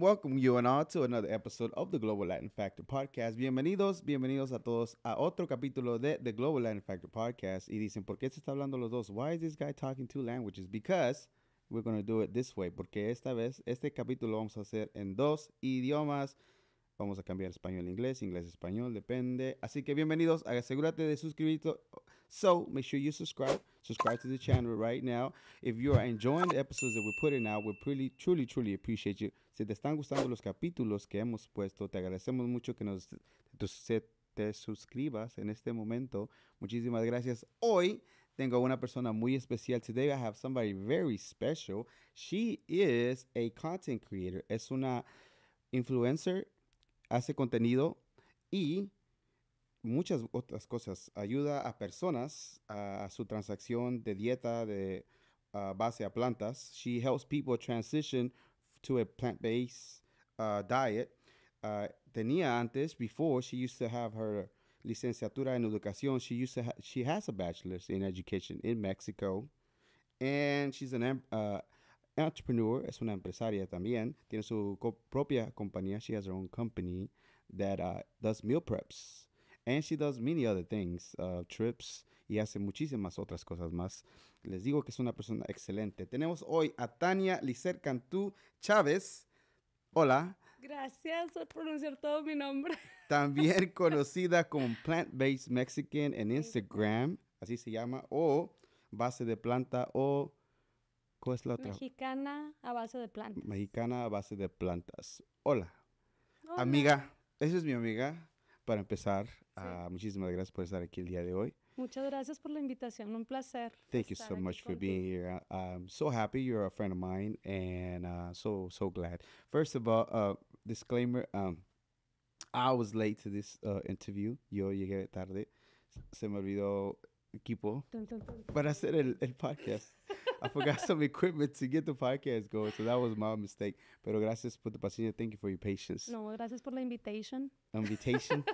welcome, welcome you and all to another episode of the Global Latin Factor Podcast. Bienvenidos, bienvenidos a todos a otro capítulo de The Global Latin Factor Podcast. Y dicen, ¿por qué se está hablando los dos? Why is this guy talking two languages? Because we're going to do it this way. Porque esta vez, este capítulo vamos a hacer en dos idiomas. Vamos a cambiar español a inglés, inglés a español, depende. Así que bienvenidos, asegúrate de suscribirte. So make sure you subscribe, subscribe to the channel right now. If you are enjoying the episodes that we're putting out, we really, truly, truly appreciate you. Si te están gustando los capítulos que hemos puesto, te agradecemos mucho que nos te, suscribas en este momento. Muchísimas gracias. Hoy tengo una persona muy especial. Today I have somebody very special. She is a content creator. Es una influencer hace contenido y muchas otras cosas. Ayuda a personas a, su transacción de dieta de uh, base a plantas. She helps people transition to a plant-based uh, diet. Uh, tenía antes, before she used to have her licenciatura en educación. She used to ha she has a bachelor's in education in Mexico, and she's an uh, entrepreneur, es una empresaria también, tiene su propia compañía, she has her own company that uh, does meal preps. And she does many other things, uh, trips y hace muchísimas otras cosas más. Les digo que es una persona excelente. Tenemos hoy a Tania Licer Cantú Chávez. Hola. Gracias por pronunciar todo mi nombre. También conocida como Plant Based Mexican en Instagram, así se llama, o base de planta o ¿Cuál es la otra? Mexicana a base de plantas. Mexicana a base de plantas. Hola. Amiga, esa es mi amiga. Para empezar, ah, muchísimas gracias por estar aquí el día de hoy. Muchas gracias por la invitación. Un placer. Thank you so much for being here. I'm so happy you're a friend of mine and uh, so, so glad. First of all, uh, disclaimer, um, I was late to this uh, interview. Yo llegué tarde. Se me olvidó equipo para hacer el, el podcast. I forgot some equipment to get the podcast going, so that was my mistake. Pero gracias por tu paciencia. Thank you for your patience. No, gracias por la invitación. Invitation.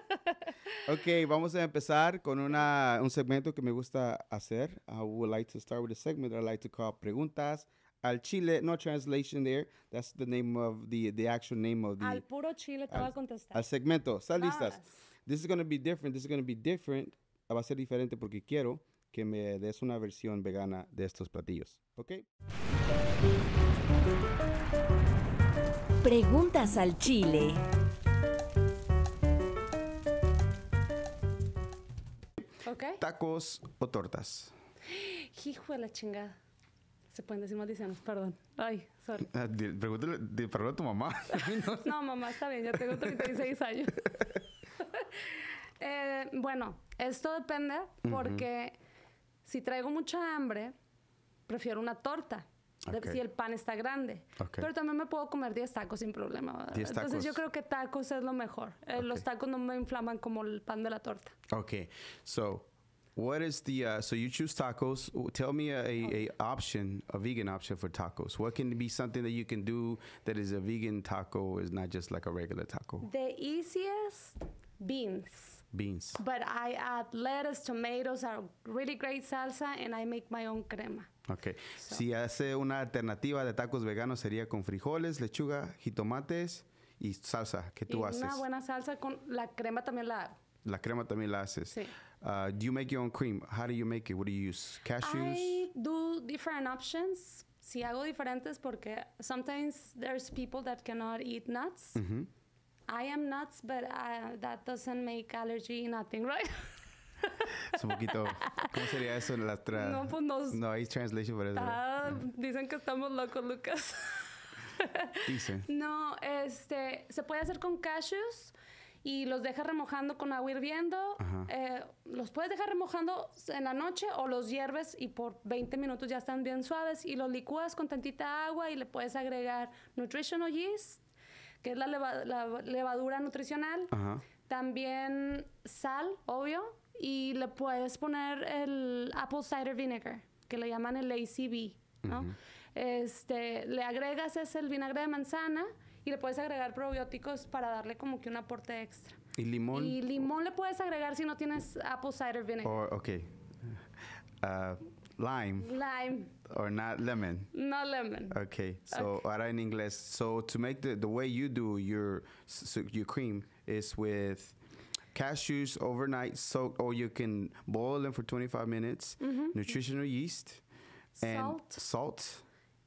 ok, vamos a empezar con una, un segmento que me gusta hacer. I would like to start with a segment that I like to call Preguntas al Chile. No translation there. That's the name of the the actual name of the. Al puro Chile te al, voy a contestar. Al segmento. Salistas. This is going to be different. This is going to be different. Va a ser diferente porque quiero. que me des una versión vegana de estos platillos, ¿ok? Preguntas al chile. Okay. ¿Tacos o tortas? Hijo de la chingada. Se pueden decir maldiciones, perdón. Ay, sorry. Ah, pregúntale, a tu mamá. no, mamá, está bien, ya tengo 36 años. Eh, bueno, esto depende porque si traigo mucha hambre, prefiero una torta. Si el pan está grande. Pero también me puedo comer 10 tacos sin problema. Entonces yo creo que tacos es lo mejor. Eh, los tacos no me inflaman como el pan de la torta. Ok. So, what is the... Uh, so you choose tacos. Tell me a, a, a, option, a vegan option for tacos. What can be something that you can do that is a vegan taco, is not just like a regular taco? The easiest, beans beans. But I add lettuce, tomatoes a really great salsa and I make my own crema. Okay, Si hace una alternativa de tacos veganos sería con frijoles, lechuga, jitomates y salsa que tú y haces. Una buena salsa con la crema también la hago. La crema también la haces. Sí. Uh, do you make your own cream? How do you make it? What do you use? Cashews? I do different options. Si hago diferentes porque sometimes there's people that cannot eat nuts. Mm-hmm. I am nuts, but uh, that doesn't make allergy nothing, right? es un poquito. ¿Cómo sería eso? La No, pues No hay translation para eso. Ah, dicen que estamos locos, Lucas. Dicen. No, este. Se puede hacer con cashews y los dejas remojando con agua hirviendo. Eh, los puedes dejar remojando en la noche o los hierves y por 20 minutos ya están bien suaves y los licúas con tantita agua y le puedes agregar nutritional yeast que es la, levadura nutricional. También sal, obvio. Y le puedes poner el apple cider vinegar, que le llaman el ACV, ¿no? Este, le agregas es el vinagre de manzana y le puedes agregar probióticos para darle como que un aporte extra. ¿Y limón? Y limón le puedes agregar si no tienes apple cider vinegar. Oh, ok. Ah, lime. Lime. Or not lemon. Not lemon. Okay. So okay. ahora en inglés. So to make the the way you do your your cream is with cashews overnight soaked, or you can boil them for 25 minutes. Mm -hmm. Nutritional yeast and salt. salt.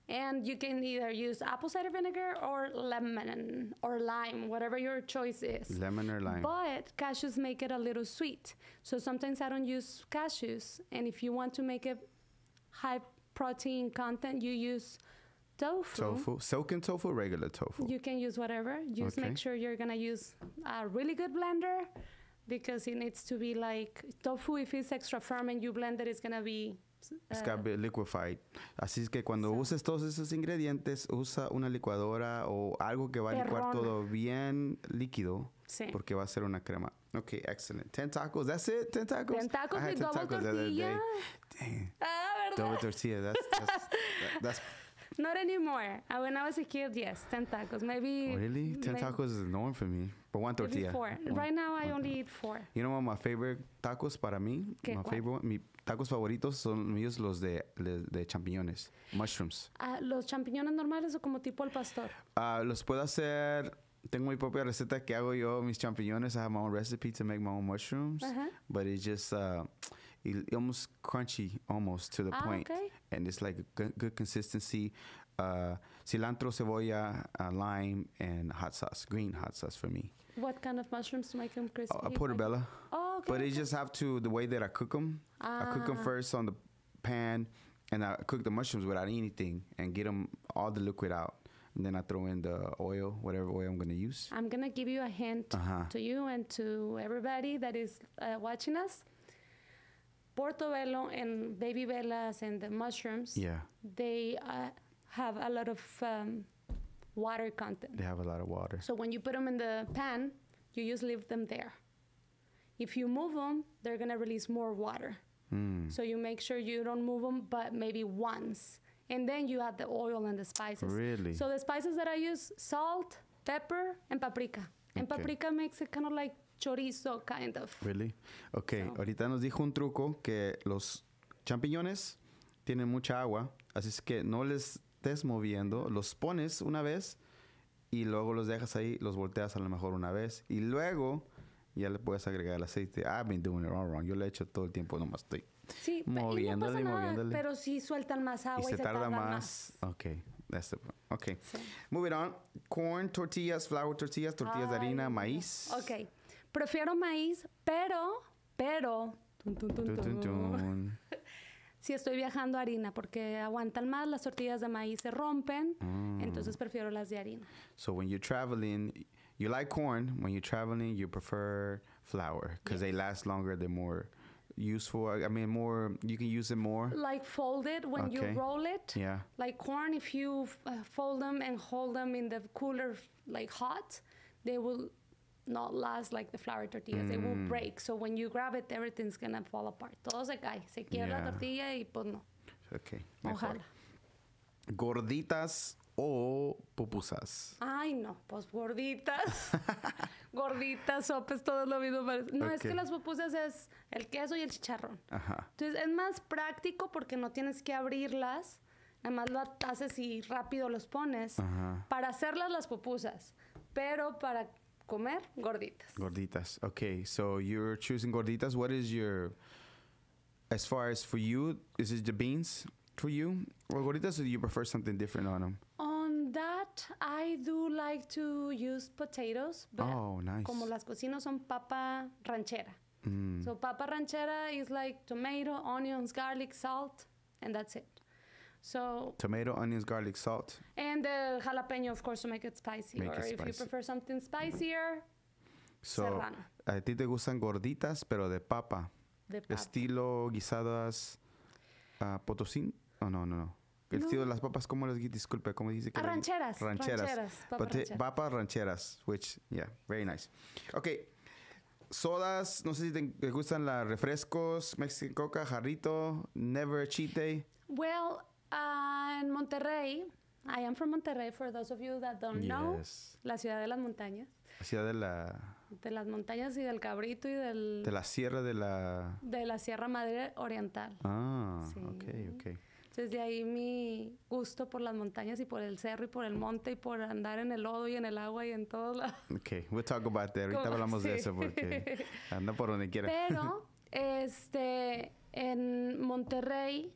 And you can either use apple cider vinegar or lemon or lime, whatever your choice is. Lemon or lime. But cashews make it a little sweet. So sometimes I don't use cashews. And if you want to make it high protein content, you use tofu. Tofu, silken tofu, regular tofu. You can use whatever. Just okay. make sure you're gonna use a really good blender because it needs to be like tofu. If it's extra firm and you blend it, it's gonna be uh, It's gotta be liquefied. Así es que cuando so. uses todos esos ingredientes, usa una licuadora o algo que va a licuar todo bien líquido Sí. Porque va a ser una crema. Okay, excellent. Ten tacos. That's it. Ten tacos. Ten tacos y doble tortilla. Ah, verdad. tortilla. That's that's, Not anymore. When I was a kid, yes, ten tacos. Maybe. Oh, really, ten tacos is norm for me, but one tortilla. Four. right now, I only eat four. You know what? My favorite tacos para mí, my favorite, mis tacos favoritos son míos los de, de, champiñones, mushrooms. Ah, los champiñones normales o como tipo al pastor. Ah, los puedo hacer tengo mi propia receta que hago yo mis champiñones. I have my own recipe to make my own mushrooms, uh-huh. but it's just uh, it, almost crunchy, almost to the ah, point, okay. and it's like good, good consistency. Uh, cilantro, cebolla, uh, lime, and hot sauce, green hot sauce for me. What kind of mushrooms to make them crispy? Uh, portobello. Oh, okay. But okay. it just have to the way that I cook them. Ah. I cook them ah. first on the pan, and I cook the mushrooms without anything, and get them all the liquid out and then I throw in the oil, whatever oil I'm going to use. I'm going to give you a hint uh-huh. to you and to everybody that is uh, watching us. Portobello and baby bellas and the mushrooms. Yeah. They uh, have a lot of um, water content. They have a lot of water. So when you put them in the pan, you just leave them there. If you move them, they're going to release more water. Mm. So you make sure you don't move them, but maybe once and then you add the oil and the spices. Really? So the spices that I use salt, pepper, and paprika. And paprika makes it kind of like chorizo, kind of. Really? Okay, ahorita nos dijo un truco que los champiñones tienen mucha agua, así es que no les estés moviendo, los pones una vez y luego los dejas ahí, los volteas a lo mejor una vez y luego ya le puedes agregar el aceite. I've been doing it all wrong. Yo le he hecho todo el tiempo, nomás estoy sí, moviéndole y, no pasa moviéndole. Pero sí sueltan más agua y, se, y tarda, más. más. Ok, that's the point. Ok. Moving on. Corn tortillas, flour tortillas, tortillas de harina, maíz. Ok. Prefiero maíz, pero, pero. si estoy viajando harina porque aguantan más, las tortillas de maíz se rompen, mm. entonces prefiero las de harina. So when you're traveling, you like corn. When you're traveling, you prefer flour because they last longer, they're more useful? I mean, more you can use it more. Like fold it when okay. you roll it. Yeah. Like corn, if you uh, fold them and hold them in the cooler, like hot, they will not last like the flour tortillas. Mm. They will mm. break. So when you grab it, everything's gonna fall apart. Todo se cae. Se quiebra yeah. la tortilla y pues no. Okay. Ojalá. Gorditas o pupusas? Ay, no, pues gorditas. gorditas, sopes, todo lo mismo. No, es que las pupusas es el queso y el chicharrón. Ajá. Entonces es más práctico porque no tienes que abrirlas. Nada más lo haces y rápido los pones. Para hacerlas las pupusas. Pero para comer, gorditas. Gorditas. Okay, so you're choosing gorditas. What is your. As far as for you, is it the beans for you? Or gorditas, or do you prefer something different on them? that, I do like to use potatoes. But oh, nice. Como las cocino son papa ranchera. Mm. So papa ranchera is like tomato, onions, garlic, salt, and that's it. So tomato, onions, garlic, salt, and the jalapeno, of course, to make it spicy. Make or it if you prefer something spicier, so, serrano. A ti te gustan gorditas, pero de papa. De papa. Estilo guisadas uh, ah, potosín? Oh no, no, no. El tío de las papas, ¿cómo les disculpe? ¿Cómo dice que? Ah, rancheras, rancheras. Papas rancheras. which, yeah, very nice. Ok. Sodas, no sé si te, gustan las refrescos, Mexican Coca, jarrito, Never Cheat Day. Well, ah, en Monterrey, I am from Monterrey, for those of you that don't know, la ciudad de las montañas. La ciudad de la... De las montañas y del cabrito y del... De la sierra de la... De la Sierra Madre Oriental. Ah, ok, ok. Desde ahí mi gusto por las montañas y por el cerro y por el monte y por andar en el lodo y en el agua y en todos lados. Ok, we'll talk about that. Ahorita hablamos de eso porque anda por donde quiera. Pero, este, en Monterrey,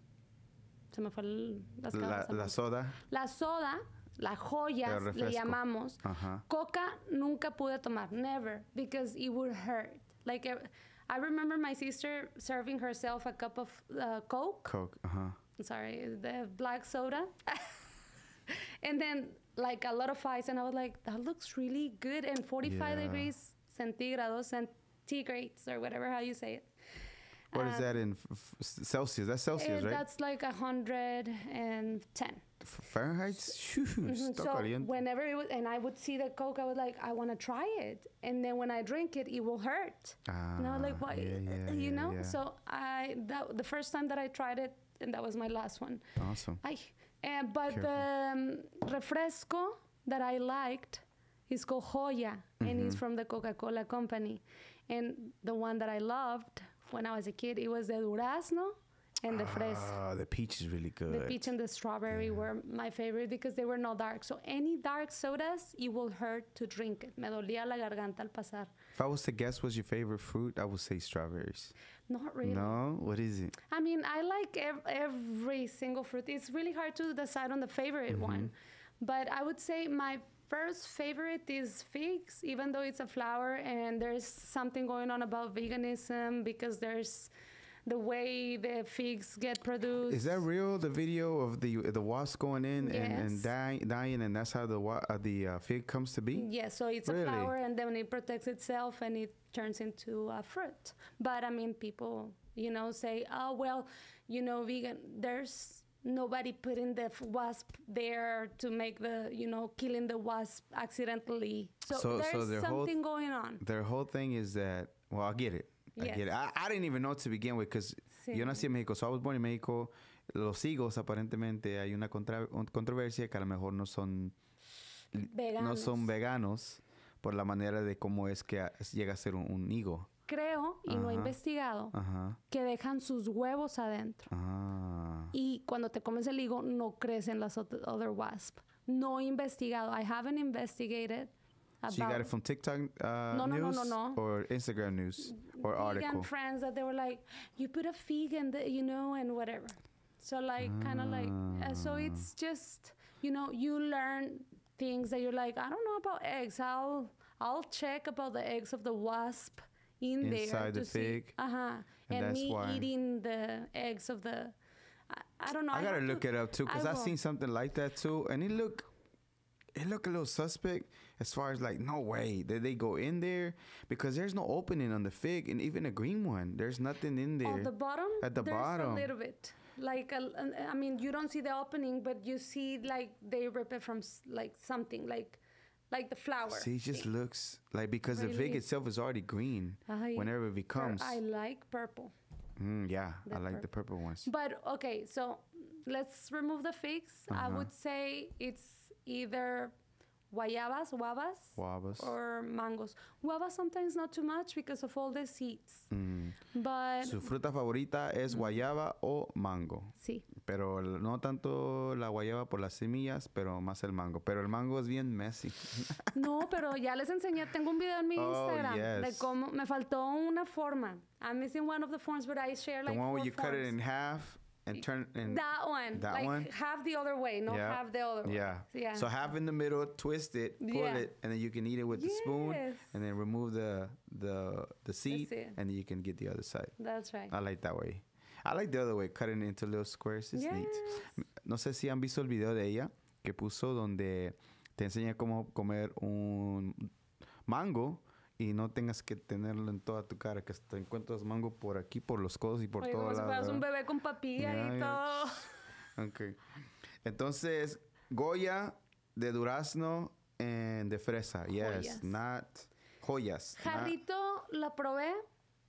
se me fue el, las la, la soda. La soda, la joya, le llamamos. Coca nunca pude tomar, never, because it would hurt. Like, I remember my sister serving herself a cup of uh, Coke. Coke, ajá. I'm sorry, the black soda. and then like a lot of ice, and I was like, that looks really good. And 45 yeah. degrees centigrados, centigrades, or whatever how you say it. What um, is that in f- f- Celsius? That's Celsius, right? That's like 110. Fahrenheit? Mhm, so, so whenever it was, and I would see the Coke, I was like, I want to try it. And then when I drink it, it will hurt. Ah, and I was like, ah, what? Yeah, yeah, you yeah, know? So I that the first time that I tried it, and that was my last one. Awesome. uh, but Careful. the um, refresco that I liked is called Joya, mm-hmm. and it's from the Coca Cola company. And the one that I loved when I was a kid, it was the Durazno and the fresco. Ah, the peach is really good. The peach and the strawberry yeah. were my favorite because they were not dark. So any dark sodas, it will hurt to drink it. Me dolía la garganta al pasar. If I was to guess what's your favorite fruit, I would say strawberries. Not really. No? What is it? I mean, I like ev- every single fruit. It's really hard to decide on the favorite mm-hmm. one. But I would say my first favorite is figs, even though it's a flower and there's something going on about veganism because there's the way the figs get produced. Is that real? The video of the the wasp going in yes. and, and dying, dying, and that's how the uh, the uh, fig comes to be. Yes, yeah, so it's really? a flower, and then it protects itself, and it turns into a fruit. But I mean, people, you know, say, oh well, you know, vegan. There's nobody putting the wasp there to make the you know killing the wasp accidentally. So, so there's so something whole, going on. Their whole thing is that well, I get it. I, didn't even know to begin with, because yo nací en México, so I was born in Mexico. Los higos, aparentemente, hay una, controversia que a lo mejor no son veganos. No son veganos por la manera de cómo es que llega a ser un, higo. Creo, y no he investigado, que dejan sus huevos adentro. Ah. Y cuando te comes el higo, no crecen las other wasps. No he investigado. I haven't investigated About so you got it from TikTok uh, no, no, news no, no, no, no. or Instagram news or vegan article. friends that they were like, you put a fig and you know and whatever. So like kind of like uh, so ah. it's just you know you learn things that you're like I don't know about eggs. I'll I'll check about the eggs of the wasp in Inside there Inside the fig. Uh huh. And, and me why. eating the eggs of the. I, I don't know. I, I gotta look it up too because I've seen something like that too, and it look, it look a little suspect as far as like no way did they go in there because there's no opening on the fig and even a green one there's nothing in there at the bottom at the bottom a little bit like a, I mean you don't see the opening but you see like they rip it from like something like like the flower. See, it just looks like because really? the fig itself is already green. I, whenever it becomes, I like purple. Mm, yeah, the I like purple. the purple ones. But okay, so let's remove the figs. Uh-huh. I would say it's either guayabas, guavas, guavas, or mangos Guavas sometimes not too much because of all the seeds. Mm. But su fruta favorita es guayaba o mango. Sí. Pero no tanto la guayaba por las semillas, pero más el mango. Pero el mango es bien messy. no, pero ya les enseñé. Tengo un video en mi oh, Instagram de cómo me faltó una forma. I'm missing one of the forms, but I share like the one you cut it in half and turn and that one. That like one. Half the other way, not yeah. half the other. Yeah. Way. Yeah. So half in the middle, twist it, pull yeah. it, and then you can eat it with yes. the spoon, and then remove the the the seed, the seed, and then you can get the other side. That's right. I like that way. I like the other way, cutting into little squares is yes. neat. No sé si han visto el video de ella que puso donde te enseña cómo comer un mango y no tengas que tenerlo en toda tu cara, que te encuentras mango por aquí, por los codos y por todo lado. un bebé con papilla y todo. Ok. Entonces, Goya de durazno eh, de fresa. Yes, not joyas. Jarrito la probé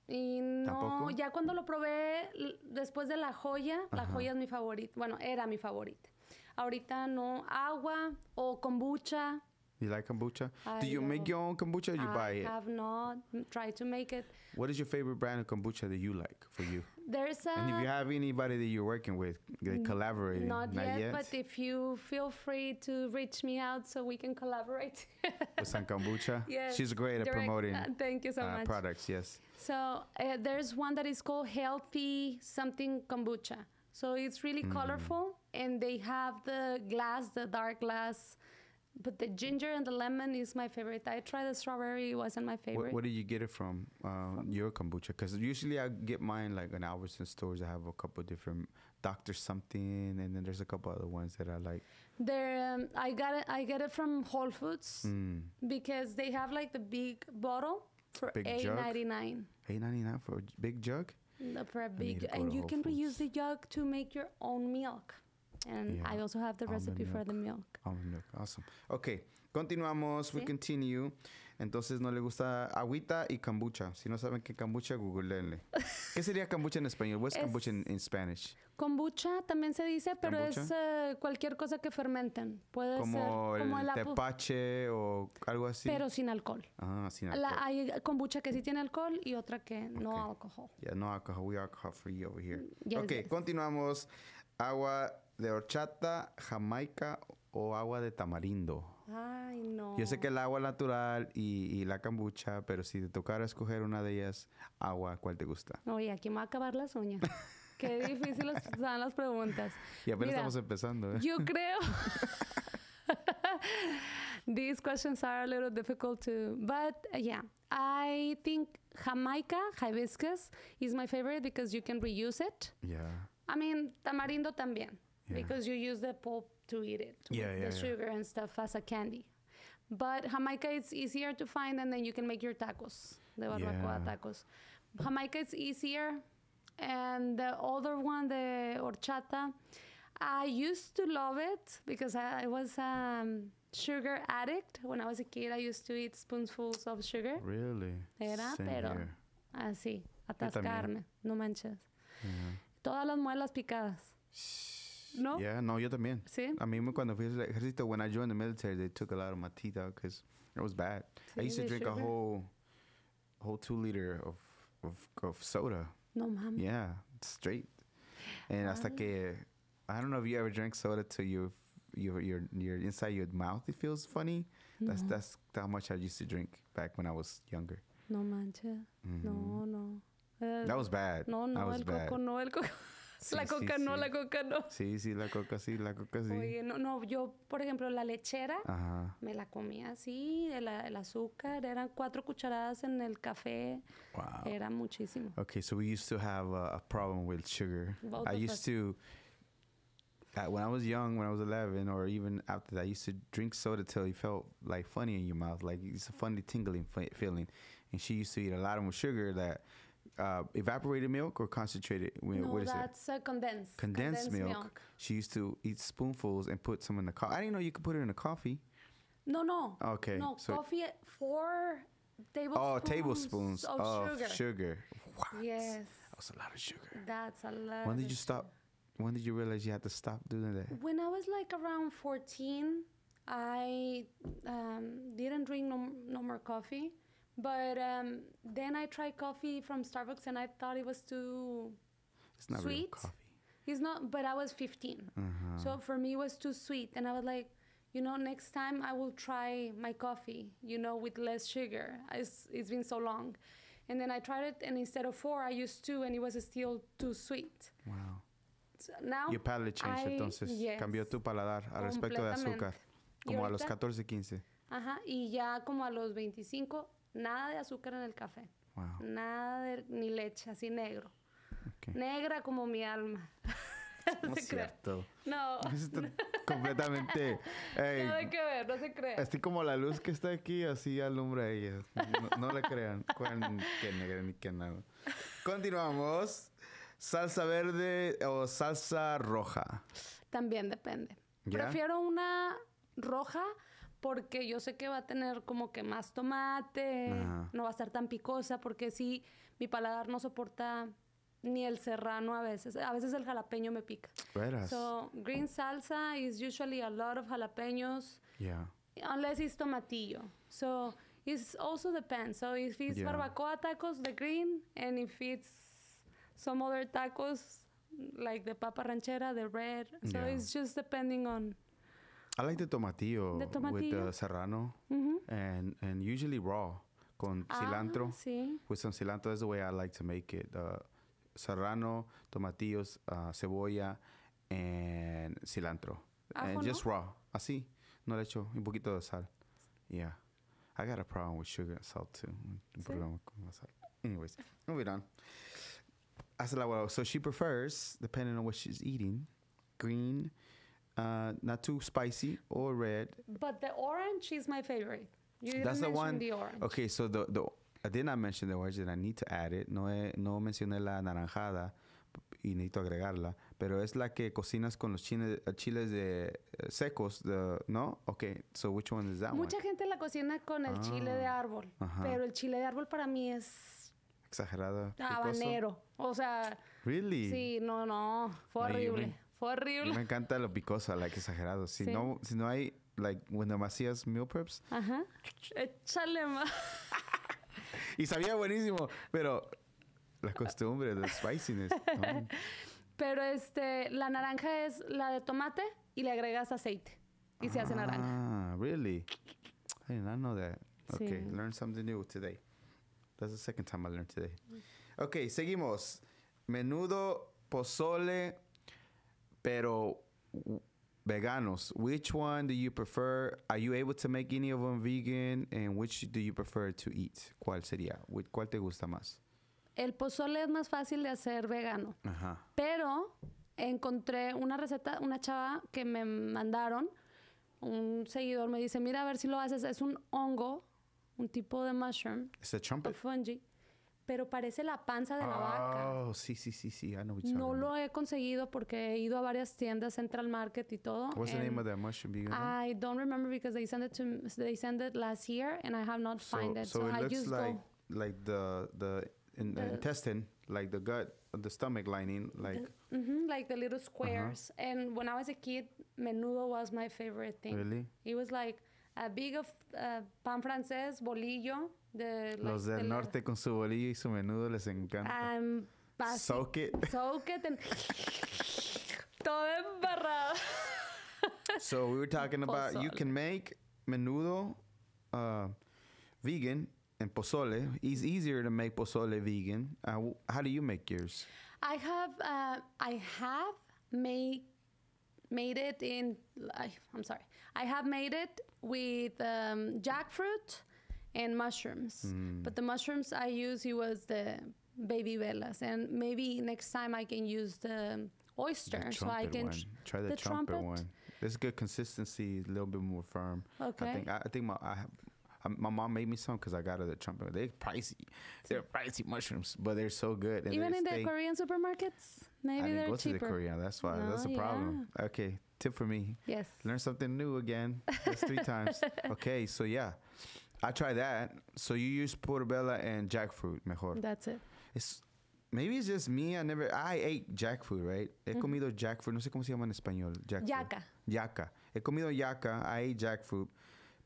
y no, ya cuando lo probé después de la joya, la joya es mi favorita. Bueno, era mi favorita. Ahorita no, agua o kombucha You like kombucha? I Do you know. make your own kombucha? you I buy it? I have not tried to make it. What is your favorite brand of kombucha that you like for you? There's a. And if you have anybody that you're working with, collaborating. Not, not yet, yet, but if you feel free to reach me out so we can collaborate. with San Kombucha. Yes. She's great at direct, promoting. Uh, thank you so uh, much. Products, yes. So uh, there's one that is called healthy something kombucha. So it's really mm. colorful, and they have the glass, the dark glass but the ginger and the lemon is my favorite. I tried the strawberry; it wasn't my favorite. What did you get it from? Uh, from your kombucha? Because usually I get mine like in Albertson stores. I have a couple different Doctor Something, and then there's a couple other ones that I like. There, um, I got it. I get it from Whole Foods mm. because they have like the big bottle for eight ninety nine. Eight ninety nine for a big jug. No, for a big, and you Whole can Foods. reuse the jug to make your own milk. And yeah. I also have the almond recipe milk. for the milk. Almond milk, awesome. Okay, continuamos, we continue. Entonces no le gusta aguita y kombucha. Si no saben qué kombucha, googleenle. ¿Qué sería kombucha en español? ¿Qué es kombucha en Spanish? Kombucha también se dice, pero es eh, cualquier cosa que fermenten. Puede como ser como el tepache o algo así. Pero sin alcohol. Ah, sin alcohol. hay kombucha que sí tiene alcohol y otra que no alcohol. Yeah, no alcohol. We are alcohol free over here. okay, continuamos. Agua de horchata, jamaica o agua de tamarindo. Ay, no. Yo sé que el agua natural y, la cambucha, pero si te tocara escoger una de ellas, agua, ¿cuál te gusta? Oye, aquí me va a acabar las uñas. Qué difíciles son las preguntas. Y apenas estamos empezando. ¿eh? Yo creo. These questions are a little difficult to, but yeah, I think Jamaica hibiscus is my favorite because you can reuse it. Yeah. I mean, tamarindo también. yeah. because you use the pulp to eat it, yeah, yeah the sugar and stuff as a candy. But Jamaica it's easier to find, and then you can make your tacos, the barbacoa tacos. Jamaica it's easier, and the other one, the horchata, I used to love it because I, was. Um, sugar addict. When I was a kid, I used to eat spoonfuls of sugar. Really? Era, Same pero así, atascarme, no manches. Yeah. Todas las muelas picadas. Shh. No. Yeah, no, yo también. Sí. A mí cuando fui al ejército, when I joined the military, they took a lot of my teeth out because it was bad. Sí, I used to drink sugar. a whole, whole two liter of, of, of soda. No man. Yeah, straight. And hasta ah. que, I don't know if you ever drank soda till you, your your your inside your mouth it feels funny. That's that's how much I used to drink back when I was younger. No manches. Mm -hmm. No, no. Uh, that was bad. No, no, that was el bad. coco, no, el coco. la coca no, la coca no. Sí, sí, la coca sí, la coca sí. Oye, no, no, yo, por ejemplo, la lechera me la comía así, el, azúcar, eran cuatro cucharadas en el café. Wow. Era muchísimo. Okay, so we used to have a, problem with sugar. I used to uh, when I was young, when I was 11, or even after that, I used to drink soda till it felt like funny in your mouth, like it's a funny tingling feeling. And she used to eat a lot of sugar that uh, evaporated milk or concentrated No, what is that's it? Uh, condensed. Condensed, condensed milk. milk. She used to eat spoonfuls and put some in the coffee. I didn't know you could put it in a coffee. No, no. Okay. No, so coffee four tablespoons. Oh, tablespoons of, of sugar. sugar. What? Yes. That was a lot of sugar. That's a lot. When did you stop? When did you realize you had to stop doing that? When I was like around 14, I um, didn't drink no, no more coffee. But um, then I tried coffee from Starbucks and I thought it was too it's not sweet. Real coffee. It's not, but I was 15. Uh-huh. So for me, it was too sweet. And I was like, you know, next time I will try my coffee, you know, with less sugar. It's, it's been so long. And then I tried it, and instead of four, I used two, and it was still too sweet. Wow. So now. Your palate changed, I, entonces. Yes, cambió tu paladar al respecto de azúcar. Como a los 14, 15. Ajá, y ya como a los 25 Nada de azúcar en el café. Nada de ni leche, así negro. Negra como mi alma. No es cierto. No. esto completamente. No hay que ver, no se cree, Así como la luz que está aquí, así alumbra a ella. No, no le crean. que negra ni que nada. Continuamos. ¿Salsa verde o salsa roja? También depende. Prefiero una roja porque yo sé que va a tener como que más tomate, no va a estar tan picosa, porque si mi paladar no soporta ni el serrano a veces. A veces el jalapeño me pica. So, green salsa is usually a lot of jalapeños. Yeah. Unless it's tomatillo. So, it also depends. So, if it's barbacoa tacos, the green, and if it's some other tacos, like the papa ranchera, the red. So, it's just depending on I like the tomatillo, the tomatillo. with the serrano mm-hmm. and and usually raw con ah, cilantro. Sí. With some cilantro, that's the way I like to make it. The serrano, tomatillos, uh, cebolla, and cilantro. Ajo, and just no? raw. Así. No le echo un poquito de sal. Yeah. I got a problem with sugar and salt too. Sí. Problema con Anyways, moving on. I said, well, so she prefers, depending on what she's eating, green uh, not too spicy or red. But the orange is my favorite. You That's the one. The orange. Okay, so the the I did not mention the orange, and I need to add it. No no mencioné la naranjada y necesito agregarla, pero es la que cocinas con los chiles, eh, chiles de eh, secos, ¿no? Okay, so which one is that Mucha gente la cocina con el chile de ah, árbol, pero el chile de árbol para mí es... Exagerado. Habanero, o sea... Really? Sí, no, no, fue horrible horrible. Me encanta lo picosa, like exagerado. Si, no, si no hay, like, cuando hacías meal preps. Ajá. Échale más. y sabía buenísimo, pero la costumbre, de spiciness. Pero este, la naranja es la de tomate y le agregas aceite y se hace naranja. Ah, really? I did not know that. Okay, sí. learn something new today. That's the second time I learned today. Okay, seguimos. Menudo, pozole, pero veganos, which one do you prefer? Are you able to make any of them vegan? And which do you prefer to eat? ¿Cuál sería? ¿Cuál te gusta más? El pozole es más fácil de hacer vegano. Ajá. Pero encontré una receta, una chava que me mandaron. Un seguidor me dice, mira a ver si lo haces. Es un hongo, un tipo de mushroom. ¿Es a trumpet? fungi pero parece la panza de la ah, oh, vaca. Sí, sí, sí, sí. I know no lo he conseguido porque he ido a varias tiendas, Central Market y todo. I don't remember because they sent it to they sent it last year and I have not so, find it. So, so it I looks like like the the, in, the, intestine, like the gut, the stomach lining, like the, mm-hmm, like the little uh-huh. squares. And when I was a kid, menudo was my favorite thing. Really? It was like a big of uh, pan francés, bolillo. like, Los del norte la... con su bolillo y su menudo les encanta. Um, soak it. Soak it and... Todo embarrado. so we were talking about you can make menudo uh, vegan and pozole. It's easier to make pozole vegan. Uh, how do you make yours? I have uh, I have made made it in. I'm sorry. I have made it with um, jackfruit and mushrooms. Mm. But the mushrooms I use it was the baby velas. And maybe next time I can use the oyster the so I can one. try the, the trumpet, trumpet, one. It's good consistency, a little bit more firm. Okay. I think I, I think my I, my mom made me some because I got her the trumpet. They're pricey. They're pricey mushrooms, but they're so good. And Even in the Korean supermarkets, maybe I didn't they're go cheaper. to the Korean. That's why. No, oh, that's a problem. Yeah. Okay, tip for me. Yes. Learn something new again. That's three times. Okay, so yeah, I tried that. So you use portobello and jackfruit mejor. That's it. It's maybe it's just me. I never I ate jackfruit, right? He mm-hmm. comido jackfruit. No sé cómo se llama en español. Jackfruit. Yaca. Yaca. He comido yaca. I ate jackfruit.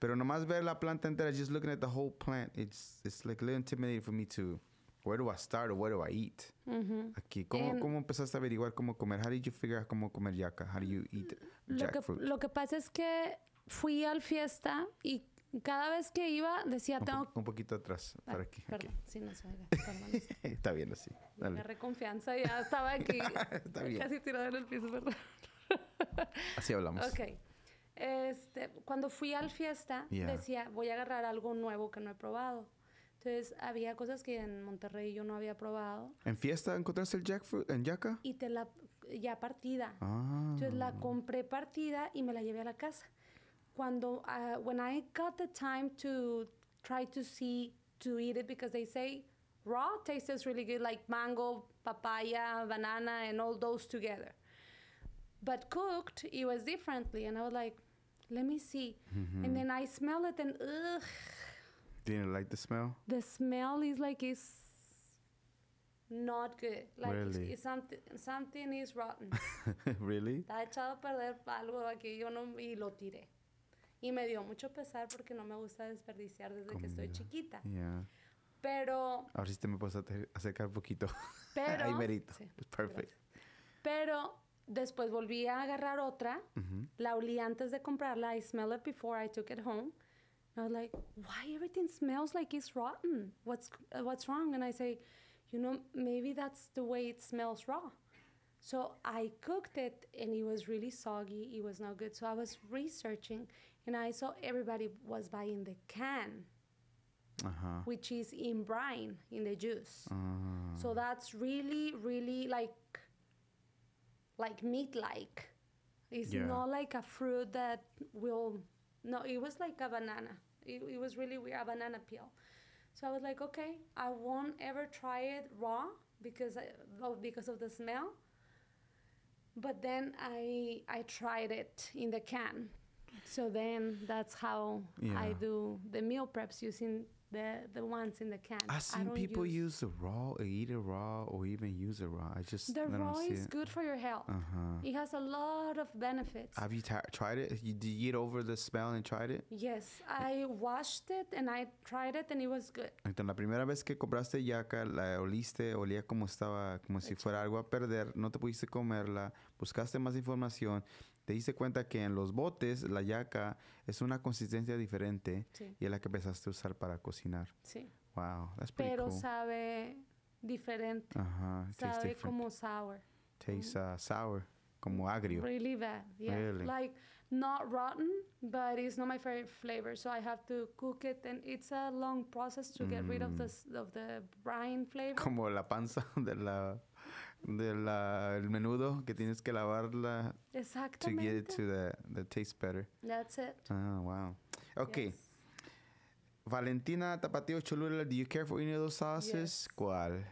Pero nomás ver la planta entera, just looking at the whole plant, it's it's like a little intimidating for me to. Where do I start or where do I eat? Mm-hmm. Aquí, ¿cómo, ¿cómo empezaste a averiguar cómo comer? How did you figure out cómo comer yaca? How do you eat jackfruit? Lo que, lo que pasa es que fui al fiesta y cada vez que iba decía, tengo... Un, poquito atrás, ah, para aquí. Perdón, no se oiga. Está bien así. Dale. Me reconfianza, ya estaba aquí. Está bien. Casi tirada en el piso, así hablamos. Ok. Este, cuando fui al fiesta, decía, voy a agarrar algo nuevo que no he probado. Entonces, había cosas que en Monterrey yo no había probado. ¿En fiesta encontraste el jackfruit en yaca? Y te la... ya partida. Ah. Entonces, la compré partida y me la llevé a la casa. cuando uh, when I got the time to try to see to eat it because they say raw tastes really good, like mango, papaya, banana, and all those together. But cooked, it was differently, and I was like, let me see. Mm-hmm. And then I smell it, and ugh. Didn't like the smell. The smell is like it's not good. Like really? it's, it's something something is rotten. really? Y me dio mucho pesar porque no me gusta desperdiciar desde que estoy chiquita. Yeah. Pero... Ahora sí te me puedes acercar un poquito. Pero... Ahí merito. Sí, Perfecto. Pero después volví a agarrar otra. La olí antes de comprarla. I smelled it before I took it home. I was like, why everything smells like it's rotten? What's, what's wrong? And I say, you know, maybe that's the way it smells raw. So I cooked it and it was really soggy. It was not good. So I was researching and I saw everybody was buying the can. Uh-huh. Which is in brine in the juice, ah. so that's really, really like, like meat like. It's yeah. not like a fruit that will. No, it was like a banana. It, it was really weird, a banana peel. So I was like, okay, I won't ever try it raw because I, uh, because of the smell. But then I I tried it in the can, so then that's how yeah. I do the meal preps using the the ones in the can. I've seen people use, use the raw, eat it raw, or even use it raw. I just the raw is it. good for your health. Uh-huh. It has a lot of benefits. Have you t- tried it? You, did you get over the smell and tried it? Yes, I washed it and I tried it and it was good. Entonces la primera vez que compraste yaca, la oliste, olía como estaba, como si fuera algo a perder. No te pudiste comerla. Buscaste más información te diste cuenta que en los botes la yaca es una consistencia diferente y es la que empezaste a usar para cocinar. Sí. Wow, that's pretty Pero sabe diferente. sabe como sour. Tastes uh, sour, como agrio. Really bad, yeah. Like not rotten, but it's not my favorite flavor, so I have to cook it, and it's a long process to get rid of mm. the of the brine flavor. Como la panza de la del menudo que tienes que lavarla Exactamente. to get it to the, taste better. That's it. Ah, wow. Okay. Valentina Tapatío Cholula, do you care for any of those sauces? ¿Cuál?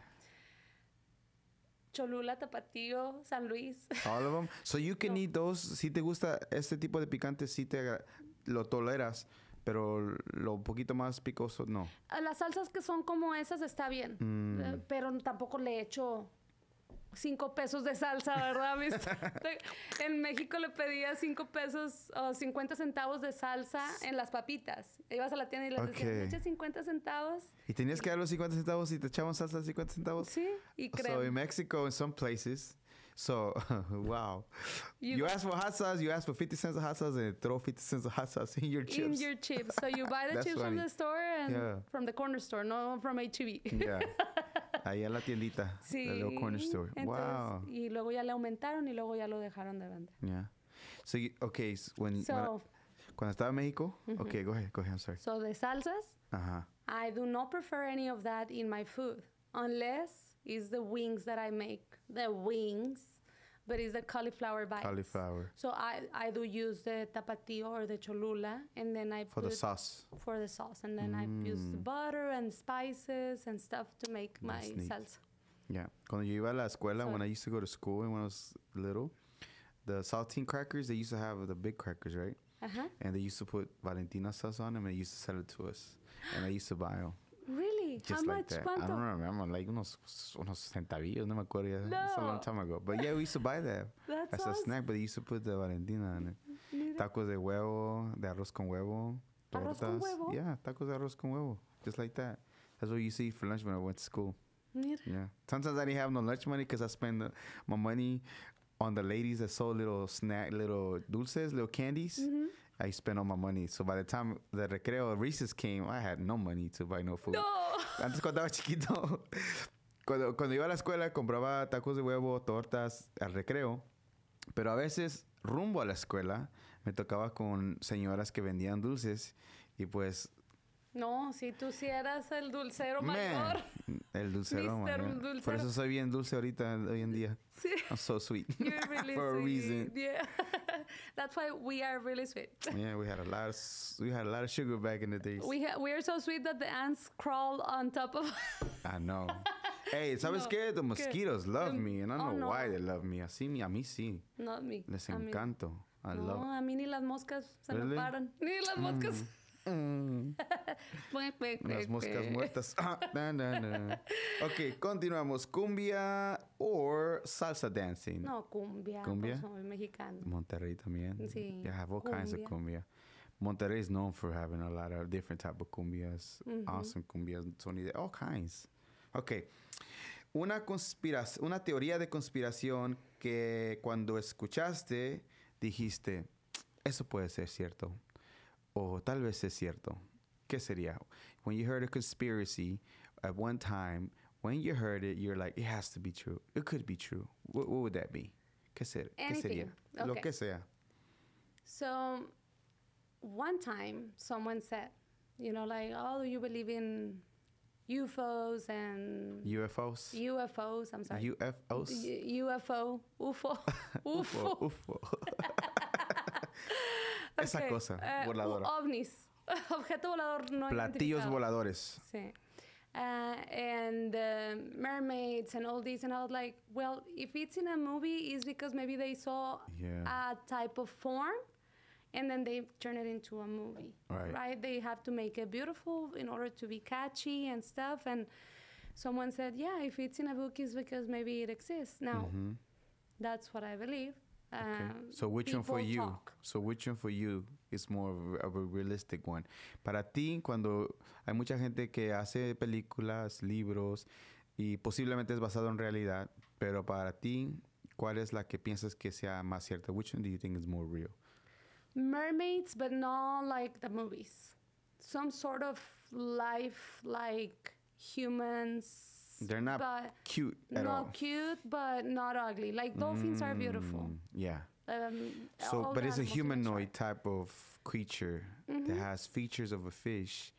Cholula, Tapatío, San Luis. All of them. So you can eat those. Si te gusta este tipo de picante, si te lo toleras pero lo poquito más picoso no. Ah, las salsas que son como esas está bien, mm. eh, pero tampoco le echo cinco pesos de salsa, ¿verdad? en México le pedía cinco pesos o 50 centavos de salsa en las papitas. Ibas a la tienda y le okay. decías, ¿me 50 centavos? ¿Y tenías que dar los 50 centavos y te echaban salsa de 50 centavos? Sí, y creo. So, en Mexico, in some places... So, wow. You, ask for hot sauce, you ask for 50 cents of hot sauce, and throw 50 cents of hot sauce in your chips. In your chips. So you buy the chips from the store and from the corner store, no from HEB. yeah. Ahí en la tiendita. Sí. La little corner store. wow. Y luego ya le aumentaron y luego ya lo dejaron de vender. Yeah. So, okay, when, cuando estaba en México, Ok, okay, go ahead, go ahead, I'm sorry. So the salsas, Ajá. I do not prefer any of that in my food unless it's the wings that I make. The wings but it's the cauliflower bites. Cauliflower. So I, I do use the tapatio or the cholula, and then I for the sauce. For the sauce, and then mm. I use the mm. butter and spices and stuff to make That's my neat. salsa. Yeah. Cuando yo iba a la escuela, so, when I used to go to school when I was little, the saltine crackers they used to have the big crackers, right? Uh-huh. And they used to put Valentina sauce on them, and they used to sell it to us, and I used to buy them. Just How like much? That. I don't remember, like unos, unos centavillos, no me acuerdo. No. It's a long time ago. But yeah, we used to buy that That's as awesome. a snack, but they used to put the Valentina in it. Mira. Tacos de huevo, de arroz con huevo, tortas. Arroz con huevo? Yeah, tacos de arroz con huevo. Just like that. That's what you see for lunch when I went to school. Mira. Yeah. Sometimes I didn't have no lunch money because I spend my money on the ladies that sold little snack, little dulces, little candies. Mm-hmm. I spent all my money. So by the time the recreo Reese's came, I had no money to buy no food. No. Antes cuando estaba chiquito, cuando, cuando iba a la escuela compraba tacos de huevo, tortas al recreo. Pero a veces, rumbo a la escuela, me tocaba con señoras que vendían dulces y pues no, si tú sí eras el dulcero mayor. El dulcero mayor. Por eso soy bien dulce ahorita, hoy en día. so sweet. You're really For a reason. Yeah. That's why we are really sweet. Yeah, we had a lot of, we had a lot of sugar back in the days. We, are so sweet that the ants crawl on top of us. I know. Hey, ¿sabes qué? The mosquitoes love um, me, and I don't oh, know why they love me. Así, a mí sí. Not me. Les a encanto. Me. I no, a mí ni las moscas se me paran. Ni las mm. moscas. Mm. Unas moscas muertas. Ah, na, na, Ok, continuamos. Cumbia o salsa dancing. No, cumbia. Cumbia. Pues, mexicano. Monterrey también. Sí. ya have all cumbia. kinds of cumbia. Monterrey is known for having a lot of different type of cumbias, awesome cumbias, sonido, all kinds. Ok. Una, conspiración, una teoría de conspiración que cuando escuchaste dijiste, eso puede ser cierto. o tal vez es cierto. ¿Qué sería? When you heard a conspiracy at one time, when you heard it, you're like, it has to be true. It could be true. What, what would that be? ¿Qué, ser, ¿qué sería? Okay. Lo que sea. So, one time someone said, you know, like, oh, you believe in UFOs and UFOs. UFOs. I'm sorry. UFOs. U- UFO. UFO. UFO. UFO. esa cosa uh, voladora. ovnis. Objeto volador no Platillos voladores. Sí. Uh, and uh, mermaids and all this. And I was like, well, if it's in a movie, it's because maybe they saw yeah. a type of form and then they turn it into a movie. Right. right. They have to make it beautiful in order to be catchy and stuff. And someone said, yeah, if it's in a book, it's because maybe it exists. Now, mm-hmm. that's what I believe okay. Um, so which one for you? Talk. So which one for you is more of a realistic one? Para ti, cuando hay mucha gente que hace películas, libros y posiblemente es basado en realidad, pero para ti, ¿cuál es la que piensas que sea más cierta? Which one do you think is more real? Mermaids, but not like the movies. Some sort of life like humans they're not but cute at not all. Not cute, but not ugly. Like dolphins mm, are beautiful. Mm, yeah. Um, so, but it's a humanoid type of creature mm-hmm. that has features of a fish,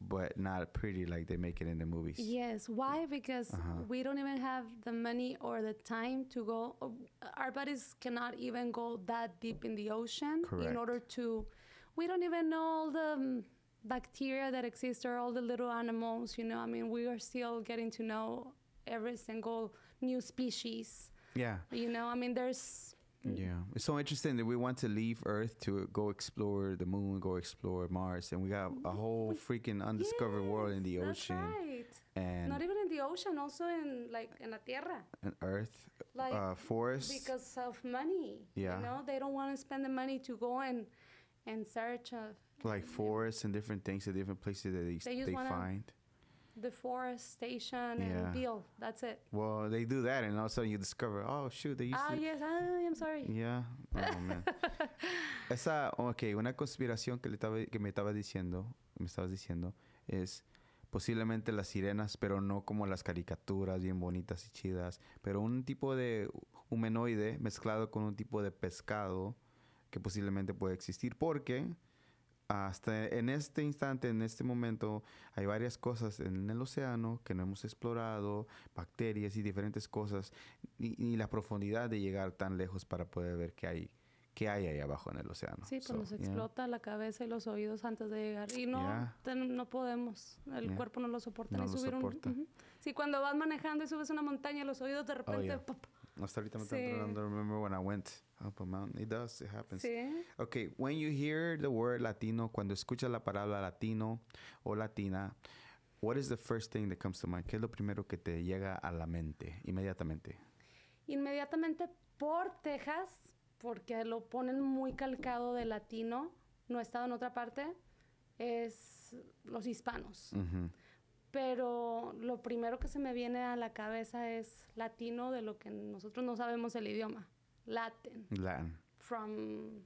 but not pretty like they make it in the movies. Yes. Why? Because uh-huh. we don't even have the money or the time to go. Uh, our bodies cannot even go that deep in the ocean Correct. in order to. We don't even know the bacteria that exist or all the little animals. You know, I mean, we are still getting to know every single new species. Yeah. You know, I mean, there's. Yeah, it's so interesting that we want to leave Earth to go explore the moon, go explore Mars, and we got a whole freaking undiscovered yes, world in the ocean. Right. And not even in the ocean, also in like in la tierra. An Earth, like uh, forest. Because of money. Yeah. You know, they don't want to spend the money to go and in search of like forests and different things at different places that they, they, they find deforestation and yeah. That's it. Well, they do that, and all of a sudden you discover, oh shoot, they used ah, to... yes, ah, I'm sorry. Yeah. Oh, man. Esa, ok, una conspiración que, le que me estabas diciendo, me estabas diciendo, es posiblemente las sirenas, pero no como las caricaturas bien bonitas y chidas, pero un tipo de humanoide mezclado con un tipo de pescado que posiblemente puede existir, porque hasta en este instante, en este momento, hay varias cosas en el océano que no hemos explorado, bacterias y diferentes cosas, ni la profundidad de llegar tan lejos para poder ver qué hay qué hay ahí abajo en el océano. Sí, cuando se explota la cabeza y los oídos antes de llegar. Y no, no podemos. El cuerpo no lo soporta ni subir un. Sí, cuando vas manejando y subes una montaña, los oídos de oh, repente. No Hasta ahorita me sí. están tratando de remember when I went oh, up pues, a mountain. It does, it happens. Sí. Ok, when you hear the word latino, cuando escuchas la palabra latino o latina, what is the first thing that comes to mind? ¿Qué es lo primero que te llega a la mente inmediatamente? Inmediatamente por Texas, porque lo ponen muy calcado de latino, no he estado en otra parte, es los hispanos pero lo primero que se me viene a la cabeza es latino de lo que nosotros no sabemos el idioma. Latin. Latin. From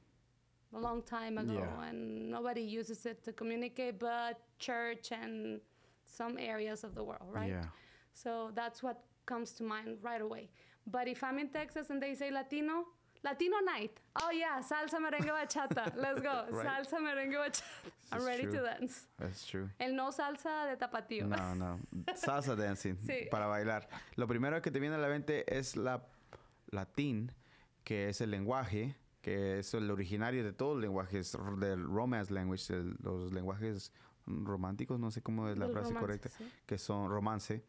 a long time ago and nobody uses it to communicate but church and some areas of the world, right? So that's what comes to mind right away. But if I'm in Texas and they say Latino, Latino night. Oh yeah, salsa merengue bachata. Let's go. Salsa merengue bachata. I'm ready to dance. That's true. El no salsa de tapatío. No, no. Salsa dancing sí. para bailar. Lo primero que te viene a la mente es la latín, que es el lenguaje, que es el originario de todos los lenguajes del romance language, los lenguajes románticos, no sé cómo es la frase correcta, que son romance,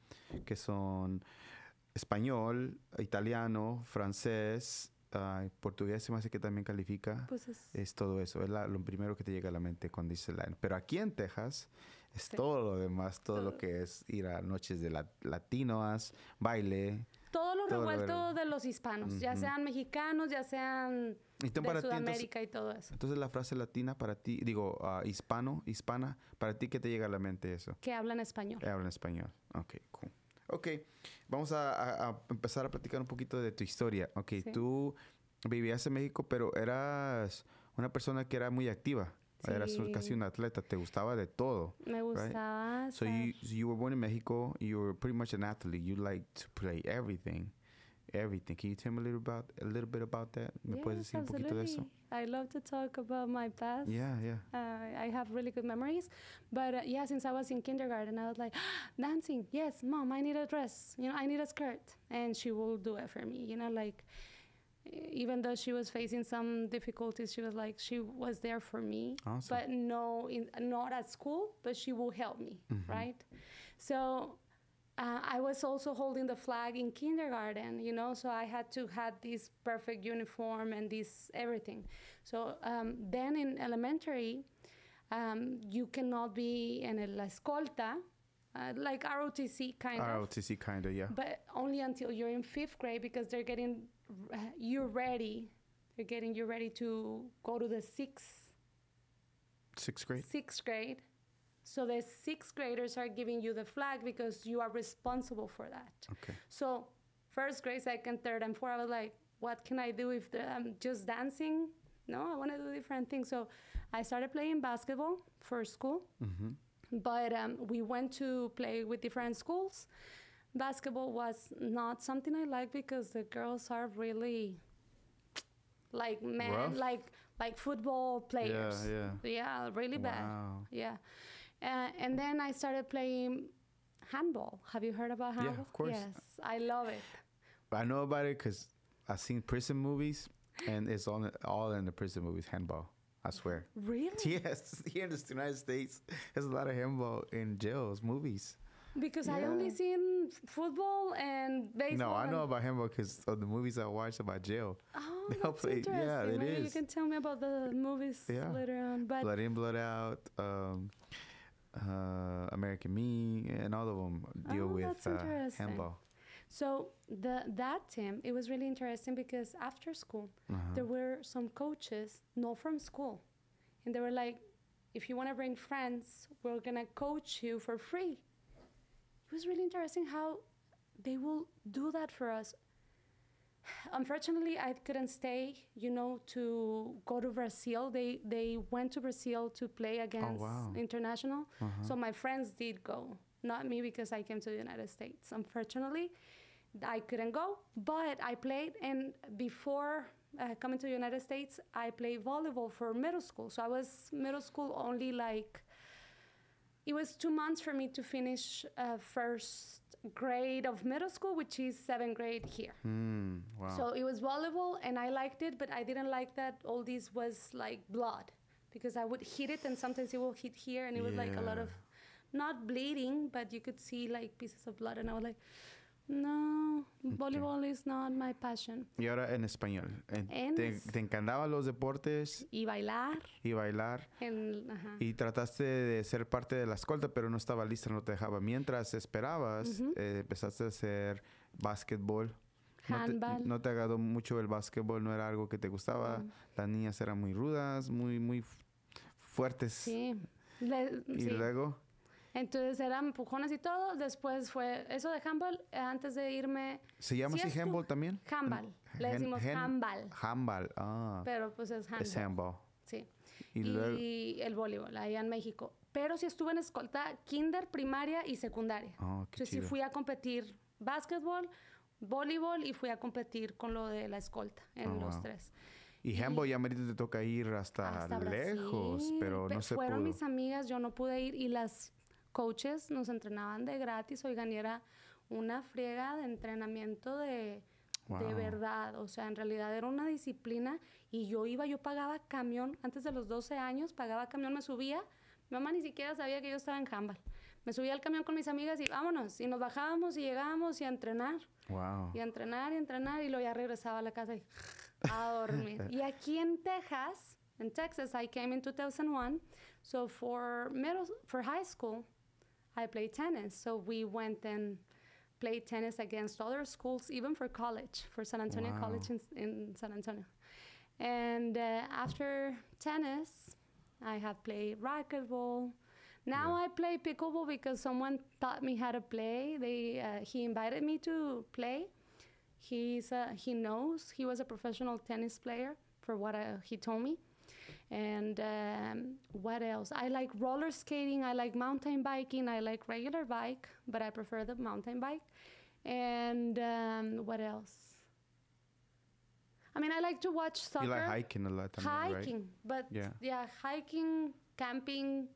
que son español, italiano, francés, uh, portugués se me hace que también califica. Pues es, todo eso, es lo primero que te llega a la mente cuando dices la Pero aquí en Texas es todo lo demás, todo, lo que es ir a noches de la, baile. Todo lo todo de los hispanos, ya sean mexicanos, ya sean de Sudamérica y todo eso. Entonces la frase latina para ti, digo, ah, hispano, hispana, para ti, ¿qué te llega a la mente eso? Que hablan español. Que hablan español, ok, cool. Ok, vamos a, empezar a platicar un poquito de tu historia. Ok, tú vivías en México, pero eras una persona que era muy activa. Eras casi un atleta, te gustaba de todo. Me gustaba. So you, you were born in Mexico, you were pretty much an athlete, you liked to play everything. Everything. Can you tell me a little about a little bit about that? ¿Me puedes decir un poquito de eso? I love to talk about my past. Yeah, yeah. Uh, I have really good memories. But uh, yeah, since I was in kindergarten, I was like, dancing. Yes, mom, I need a dress. You know, I need a skirt, and she will do it for me. You know, like even though she was facing some difficulties, she was like she was there for me. Awesome. But no, in, not at school, but she will help me, mm-hmm. right? So uh, I was also holding the flag in kindergarten, you know, so I had to had this perfect uniform and this everything. So um, then in elementary, um, you cannot be an escolta, uh, like ROTC kind ROTC of. ROTC kind of, yeah. But only until you're in fifth grade because they're getting uh, you ready. They're getting you ready to go to the sixth. Sixth grade. Sixth grade so the sixth graders are giving you the flag because you are responsible for that. Okay. So first grade, second, third, and fourth, I was like, what can I do if I'm just dancing? No, I want to do different things. So I started playing basketball for school. Mm-hmm. But um, we went to play with different schools. Basketball was not something I liked because the girls are really like men, Rough? like like football players. Yeah, yeah, yeah really wow. bad. Yeah, uh, and then I started playing handball. Have you heard about handball? Yeah, of course. Yes, I love it. I know about it because I've seen prison movies, and it's all all in the prison movies. Handball, I swear. Really? Yes, here in the United States, there's a lot of handball in jails, movies. Because yeah. I only seen football and baseball. No, I know about handball because of the movies I watched about jail. Oh, they that's play, interesting. Yeah, it Maybe is. You can tell me about the movies yeah. later on. But blood in, blood out. Um, uh, American Me, and all of them deal oh, with uh, handball. So the that team, it was really interesting because after school, uh-huh. there were some coaches not from school, and they were like, "If you want to bring friends, we're gonna coach you for free." It was really interesting how they will do that for us unfortunately i couldn't stay you know to go to brazil they they went to brazil to play oh, against oh, wow. international uh-huh. so my friends did go not me because i came to the united states unfortunately i couldn't go but i played and before uh, coming to the united states i played volleyball for middle school so i was middle school only like it was two months for me to finish uh, first grade of middle school, which is seventh grade here. Mm, wow. So it was volleyball, and I liked it, but I didn't like that all this was like blood because I would hit it, and sometimes it will hit here, and it was like a lot of not bleeding, but you could see like pieces of blood, and I was like, No, voleibol is not my passion. Y ahora en español. te, te, encantaban los deportes. Y bailar. Y bailar. Y trataste de ser parte de la escolta, pero no estaba lista, no te dejaba. Mientras esperabas, eh, empezaste a hacer básquetbol. Handball. No te, agradó mucho el básquetbol, no era algo que te gustaba. Mm. Las niñas eran muy rudas, muy, muy fuertes. Sí. y luego. Entonces eran empujones y todo. Después fue eso de handball. Antes de irme. ¿Se llama así handball también? Handball. Le decimos handball. Handball, ah. Pero pues es handball. Es handball. Sí. Y, el voleibol, ahí en México. Pero sí estuve en escolta kinder, primaria y secundaria. Ah, entonces qué sí fui a competir básquetbol, voleibol y fui a competir con lo de la escolta en oh, los tres. Y handball ya merito te toca ir hasta, lejos, pero no se pudo. Fueron mis amigas, yo no pude ir y las coaches nos entrenaban de gratis, oigan, y era una friega de entrenamiento de, de verdad, o sea, en realidad era una disciplina y yo iba, yo pagaba camión, antes de los 12 años pagaba camión, me subía, mi mamá ni siquiera sabía que yo estaba en handball. Me subía al camión con mis amigas y vámonos. Y nos bajábamos y llegábamos y a entrenar. Wow. Y a entrenar y a entrenar. Y luego ya regresaba a la casa y a dormir. y aquí en Texas, en Texas, I came in 2001. So for, middle, for high school, I play tennis. So we went and played tennis against other schools, even for college, for San Antonio wow. College in, in, San Antonio. And uh, after tennis, I have played racquetball. Now yeah. I play pickleball because someone taught me how to play. They uh, he invited me to play. He's uh, he knows he was a professional tennis player for what uh, he told me and um, what else? I like roller skating, I like mountain biking, I like regular bike, but I prefer the mountain bike. And um, what else? I mean, I like to watch soccer. You like hiking a lot. I hiking, mean, right? but yeah. yeah, hiking, camping,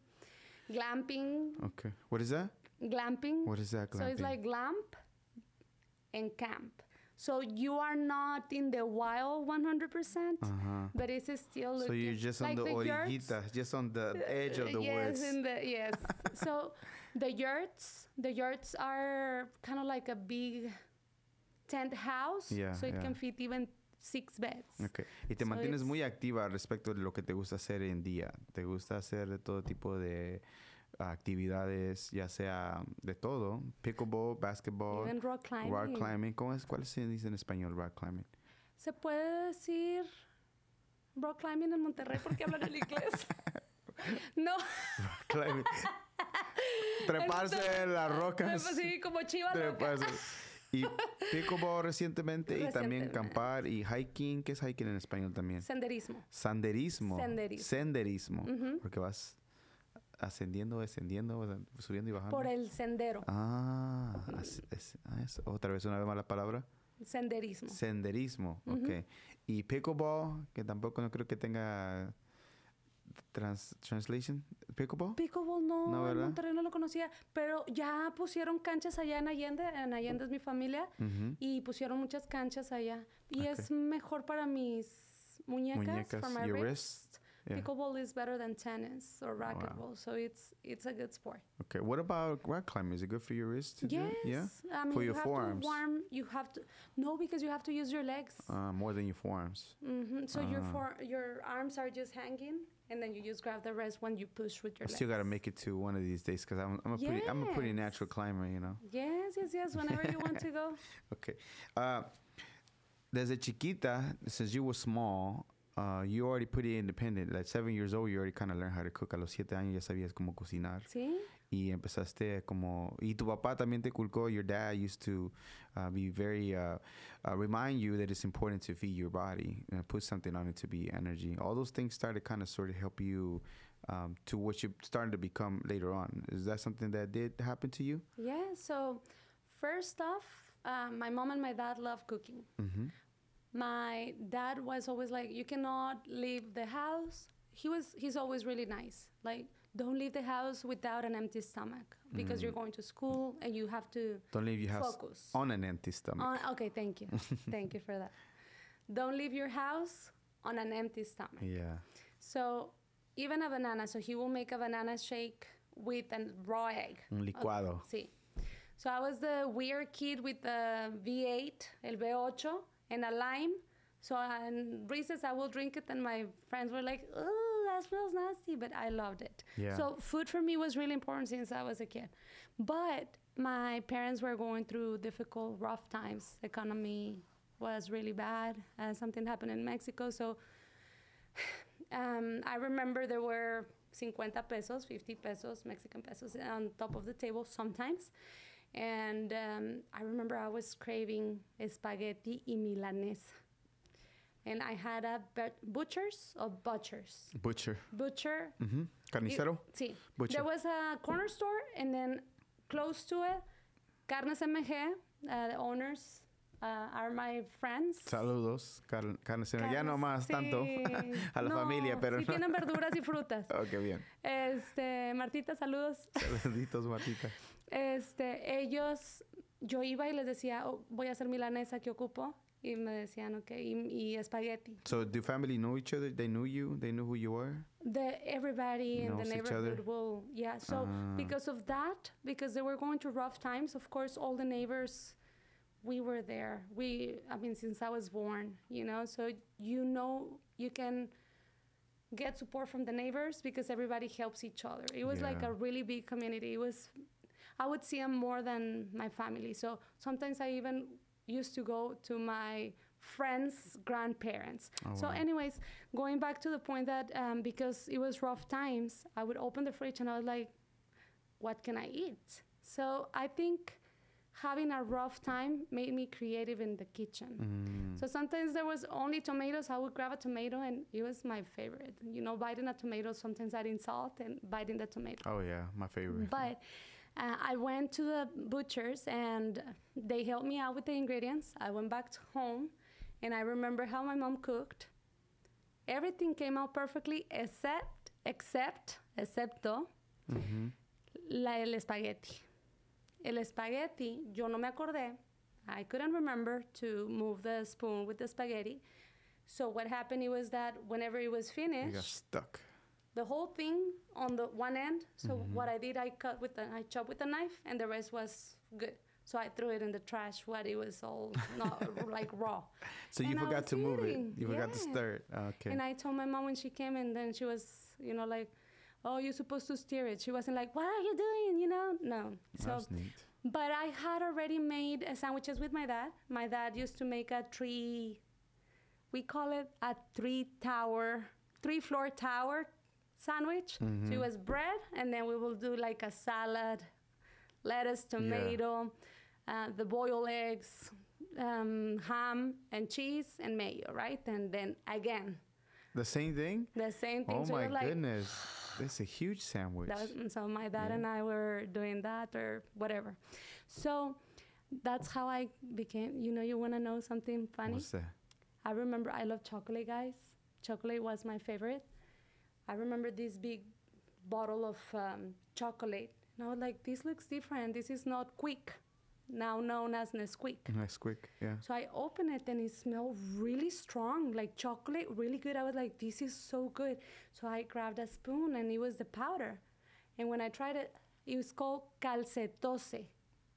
glamping. Okay, what is that? Glamping. What is that? Glamping? So it's like glamp and camp. So you are not in the wild 100%, percent uh huh but it's still looking, So you're just on like the, the orillita, yurts. just on the edge of the yes, woods. The, yes, so the yurts, the yurts are kind of like a big tent house. Yeah, so it yeah. can fit even six beds. Okay. Y te so mantienes muy activa respecto de lo que te gusta hacer en día. Te gusta hacer de todo tipo de... actividades, ya sea de todo, pickleball, basketball, rock climbing. ¿Cómo es? ¿Cuál se dice en español rock climbing? Se puede decir rock climbing en Monterrey porque hablan el inglés. no. Rock climbing. Treparse en las rocas. Pues, sí, como chiva Treparse. Y pickleball recientemente, y también campar y hiking. ¿Qué es hiking en español también? Senderismo. Senderismo. Senderismo. Porque vas ascendiendo, descendiendo, subiendo y bajando? Por el sendero. Ah, ah es, otra vez una vez más la palabra. Senderismo. Senderismo, Y pickleball, que tampoco no creo que tenga trans, translation. Pickleball. Pickleball no, en Monterrey no lo conocía, pero ya pusieron canchas allá en Allende, en Allende es mi familia, y pusieron muchas canchas allá. Y es mejor para mis muñecas, muñecas for Yeah. Pickleball is better than tennis or oh, racquetball, wow. so it's it's a good sport. Okay, what about rock climbing? Is it good for your wrist? yes, do? yeah. I mean, for your you forearms. warm. You have to no because you have to use your legs uh, more than your forearms. Mm-hmm. So uh. your ah. for, your arms are just hanging, and then you just grab the rest when you push with your. I legs. still gotta make it to one of these days because I'm, I'm a yes. pretty I'm a pretty natural climber, you know. Yes, yes, yes. Whenever you want to go. Okay. Uh, there's a chiquita since you were small Ah, you already pretty independent. Like seven years old, you already kind of learned how to cook. A los siete años ya sabías cómo cocinar. Sí. Y empezaste como. Y tu papá también te culcó. Your dad used to uh, be very uh, uh remind you that it's important to feed your body and uh, put something on it to be energy. All those things started kind of sort of help you um, to what you started to become later on. Is that something that did happen to you? Yeah. So, first off, uh, my mom and my dad love cooking. Mm-hmm my dad was always like, you cannot leave the house. He was he's always really nice. Like, don't leave the house without an empty stomach because mm. you're going to school and you have to don't leave your house focus. on an empty stomach. On, okay, thank you, thank you for that. Don't leave your house on an empty stomach. Yeah. So even a banana. So he will make a banana shake with a raw egg. Un licuado. Okay, sí. So I was the weird kid with the V8, el V8, and a lime. So and recess, I will drink it, and my friends were like, "Oh, that smells nasty," but I loved it. Yeah. So food for me was really important since I was a kid. But my parents were going through difficult, rough times. economy was really bad, and something happened in Mexico. So um, I remember there were 50 pesos, 50 pesos, Mexican pesos on top of the table sometimes. And um, I remember I was craving spaghetti y milanesa. And I had a butcher's or butcher's? Butcher. Butcher. Mm-hmm. Carnicero? sí. Butcher. There was a corner store, and then close to it, Carnes MG, uh, the owners uh, are my friends. Saludos, Car Carnes MG. Ya no más sí. tanto a la no, familia, pero. Sí, no. tienen verduras y frutas. ok, bien. Este, Martita, saludos. Saluditos, Martita. Este, ellos, yo iba y les decía, oh, voy a hacer milanesa que ocupo. Y me decían, ok, y, y espagueti. So, the family know each other? They knew you? They knew who you were? The, everybody in the neighborhood will, yeah. So, uh. because of that, because they were going through rough times, of course, all the neighbors, we were there. We, I mean, since I was born, you know, so you know, you can get support from the neighbors because everybody helps each other. It was yeah. like a really big community. It was I would see them more than my family. So sometimes I even used to go to my friends' grandparents. Oh, so, wow. anyways, going back to the point that um, because it was rough times, I would open the fridge and I was like, what can I eat? So, I think having a rough time made me creative in the kitchen. Mm. So, sometimes there was only tomatoes. I would grab a tomato and it was my favorite. You know, biting a tomato, sometimes adding salt and biting the tomato. Oh, yeah, my favorite. But uh, I went to the butcher's and they helped me out with the ingredients. I went back to home and I remember how my mom cooked. Everything came out perfectly except, except, excepto mm-hmm. la, el espagueti. El espagueti, yo no me acordé. I couldn't remember to move the spoon with the spaghetti. So what happened it was that whenever it was finished, you got stuck. The whole thing on the one end. So mm-hmm. what I did, I cut with the, I chopped with a knife, and the rest was good. So I threw it in the trash What it was all not like raw. So and you forgot to move it. You forgot to stir it. Ah, okay. And I told my mom when she came, and then she was, you know, like, "Oh, you're supposed to stir it." She wasn't like, "What are you doing?" You know, no. That's neat. But I had already made uh, sandwiches with my dad. My dad used to make a tree. We call it a three tower, three floor tower sandwich. Mm-hmm. So it was bread, and then we will do like a salad, lettuce, tomato, yeah. uh, the boiled eggs, um, ham, and cheese, and mayo, right? And then again. The same thing? The same thing. Oh so my like, goodness. That's a huge sandwich. Was, so my dad yeah. and I were doing that or whatever. So that's how I became, you know, you want to know something funny? What's that? I remember I love chocolate, guys. Chocolate was my favorite. I remember this big bottle of um, chocolate, and I was like, "This looks different. This is not quick." Now known as Nesquik. Nesquik, yeah. So I opened it and it smelled really strong, like chocolate, really good. I was like, this is so good. So I grabbed a spoon and it was the powder. And when I tried it, it was called calcetose.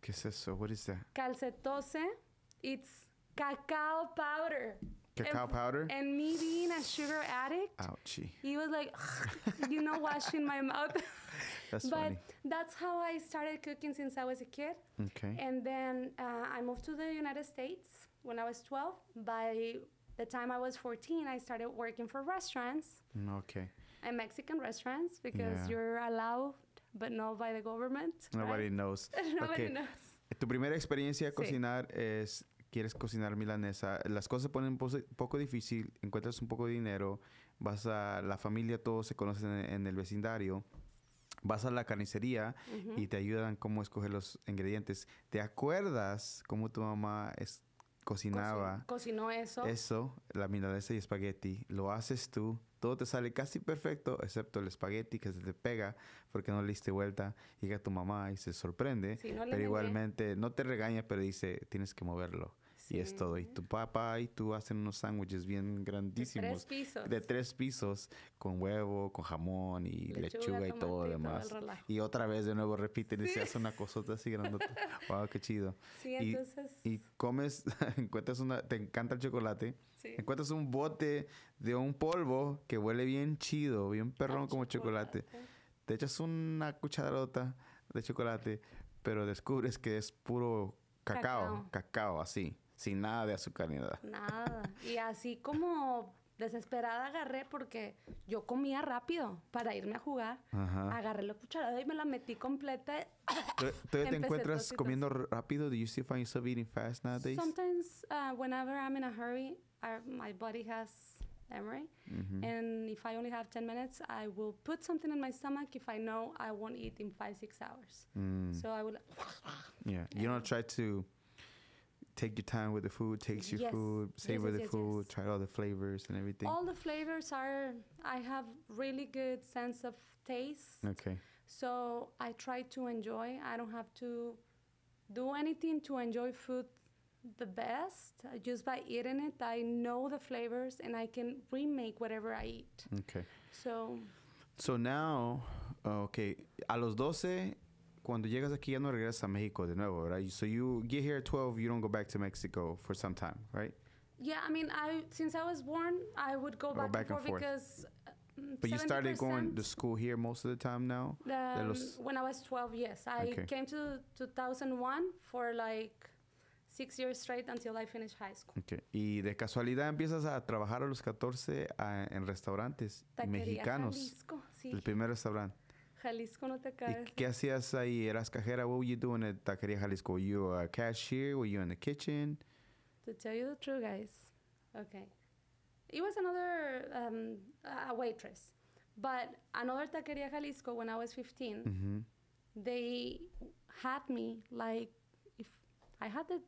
¿Qué es eso? What is that? Calcetose, it's cacao powder cacao and, powder. And me being a sugar addict. Ouchie. He was like, you know, washing my mouth. that's but funny. that's how I started cooking since I was a kid. Okay. And then uh, I moved to the United States when I was 12. By the time I was 14, I started working for restaurants. Mm, okay. And Mexican restaurants because yeah. you're allowed, but not by the government. Nobody right? knows. Nobody okay. knows. Tu primera experiencia a cocinar sí. es quieres cocinar milanesa, las cosas se ponen poco difícil, encuentras un poco de dinero, vas a la familia, todos se conocen en el vecindario, vas a la carnicería y te ayudan cómo escoger los ingredientes. ¿Te acuerdas cómo tu mamá cocinaba? cocinó eso. Eso, la milanesa y espagueti, lo haces tú. Todo te sale casi perfecto, excepto el espagueti que se te pega porque no le diste vuelta. Llega tu mamá y se sorprende, pero igualmente no te regaña, pero dice, tienes que moverlo. Y es todo. Y tu papá y tú hacen unos sándwiches bien grandísimos. De tres pisos. De tres pisos, con huevo, con jamón y lechuga, y todo demás. y otra vez de nuevo repiten y se hace una cosota así grandota. wow, qué chido. y, comes, encuentras una, te encanta el chocolate. Encuentras un bote de un polvo que huele bien chido, bien perrón como chocolate. Te echas una cucharota de chocolate, pero descubres que es puro cacao, cacao así. Sin nada de azúcar ni nada. Nada. Y así como desesperada agarré porque yo comía rápido para irme a jugar. Agarré la cucharada y me la metí completa. ¿Todavía te encuentras comiendo rápido? Do you still find yourself eating fast nowadays? Sometimes, uh, whenever I'm in a hurry, I, my body has memory. Mm -hmm. And if I only have 10 minutes, I will put something in my stomach if I know I won't eat in five, six hours. Mm. So I will. yeah. You don't try to take your time with the food, takes your yes. food, savor yes, yes, the food, try all the flavors and everything. All the flavors are I have really good sense of taste. Okay. So I try to enjoy. I don't have to do anything to enjoy food the best uh, just by eating it. I know the flavors and I can remake whatever I eat. Okay. So So now okay, a los 12 cuando llegas aquí ya no regresas a México de nuevo, right? So you get here at 12, you don't go back to Mexico for some time, right? Yeah, I mean, I since I was born, I would go, oh, back, back, and, forth, because. Mm, But you started going to school here most of the time now. Um, When I was 12, yes, I came to 2001 for like six years straight until I finished high school. Okay. Y de casualidad empiezas a trabajar a los 14 ah, en restaurantes Taquería mexicanos. sí. El primer restaurante. Jalisco no te cae. ¿Qué hacías ahí? ¿Eras cajera? What were you doing at Taqueria Jalisco? Were you a cashier? Were you in the kitchen? To tell you the truth, guys. Okay. It was another um, a waitress. But another Taqueria Jalisco, when I was 15, mm-hmm. they had me like if I had the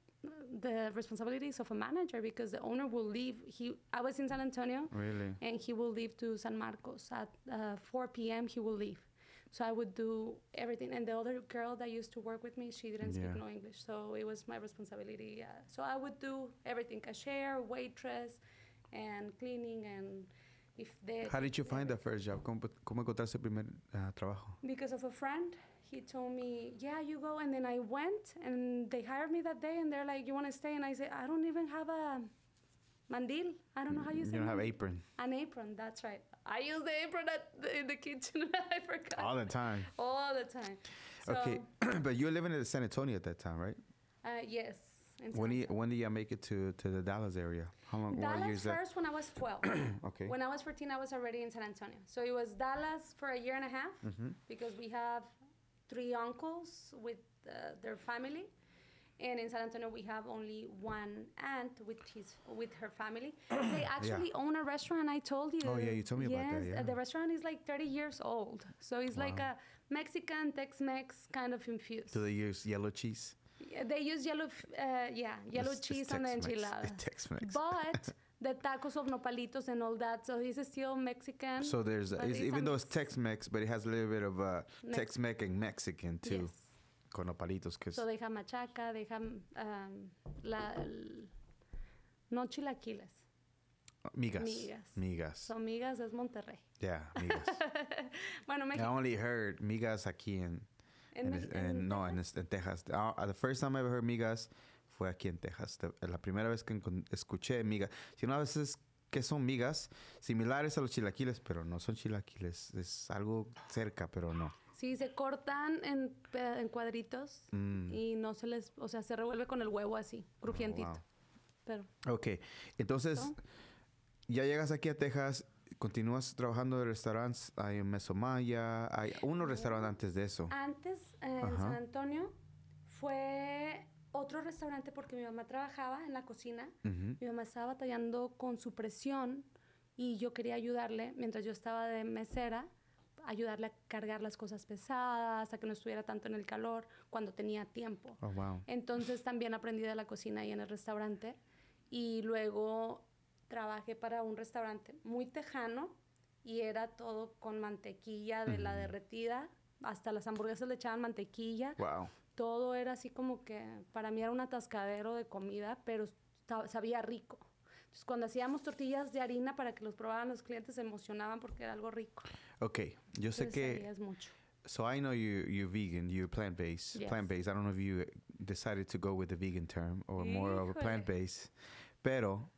the responsibilities of a manager because the owner will leave. He I was in San Antonio, really, and he will leave to San Marcos at uh, 4 p.m. He will leave, so I would do everything. And the other girl that used to work with me, she didn't speak yeah. no English. So it was my responsibility. Yeah. So I would do everything cashier, waitress, and cleaning. And if they. How did you find the first job? ¿Cómo, encontraste el primer ah, trabajo? Because of a friend. He told me, Yeah, you go. And then I went, and they hired me that day, and they're like, You want to stay? And I said, I don't even have a mandil. I don't know how you, say say. You don't have apron. An apron. That's right. I use the apron the, in the kitchen. I forgot. All the time. All the time. So, okay, but you're living in San Antonio at that time, right? Uh, yes. When do you, when did you make it to, to the Dallas area? How long? Dallas years first that? when I was twelve. okay. When I was fourteen, I was already in San Antonio. So it was Dallas for a year and a half mm-hmm. because we have three uncles with uh, their family and in San Antonio we have only one aunt with his with her family. they actually yeah. own a restaurant. I told you. Oh yeah, you told me yes, about that. Yeah. The restaurant is like 30 years old, so it's wow. like a Mexican Tex-Mex kind of infused. Do they use yellow cheese? Yeah, they use yellow, uh, yeah, yellow it's, cheese it's on the Tex-Mex. But the tacos of nopalitos and all that. So he's still Mexican. So there's a, even though it's Tex-Mex, but it has a little bit of uh, Tex-Mex and Mexican too. Yes. con opalitos que es... So deja machaca, deja no chilaquiles. Migas. Migas. Son migas es Monterrey. Ya, yeah, migas. bueno, México. I only heard migas aquí en... en, no, en, Texas. Ah, ah, the first time I ever heard migas fue aquí en Texas. La primera vez que escuché migas. Si no, a veces que son migas similares a los chilaquiles, pero no son chilaquiles. Es algo cerca, pero no. Sí, se cortan en, eh, en cuadritos mm. y no se les, o sea, se revuelve con el huevo así, ah, crujientito. Pero. Ok, entonces ya llegas aquí a Texas, continúas trabajando de restaurantes, hay en Mesomaya, hay unos restaurantes antes de eso. Antes, en San Antonio, fue otro restaurante porque mi mamá trabajaba en la cocina, mi mamá estaba batallando con su presión y yo quería ayudarle mientras yo estaba de mesera ayudarle a cargar las cosas pesadas, a que no estuviera tanto en el calor cuando tenía tiempo. Oh, Entonces también aprendí de la cocina y en el restaurante y luego trabajé para un restaurante muy tejano y era todo con mantequilla de la derretida, hasta las hamburguesas le echaban mantequilla. Todo era así como que para mí era un atascadero de comida, pero sabía rico cuando hacíamos tortillas de harina para que los probaban los clientes, se emocionaban porque era algo rico. Ok, yo sé que... So I know you you're vegan, you're plant based. Plant based. I don't know if you decided to go with the vegan term or more of a plant based. Pero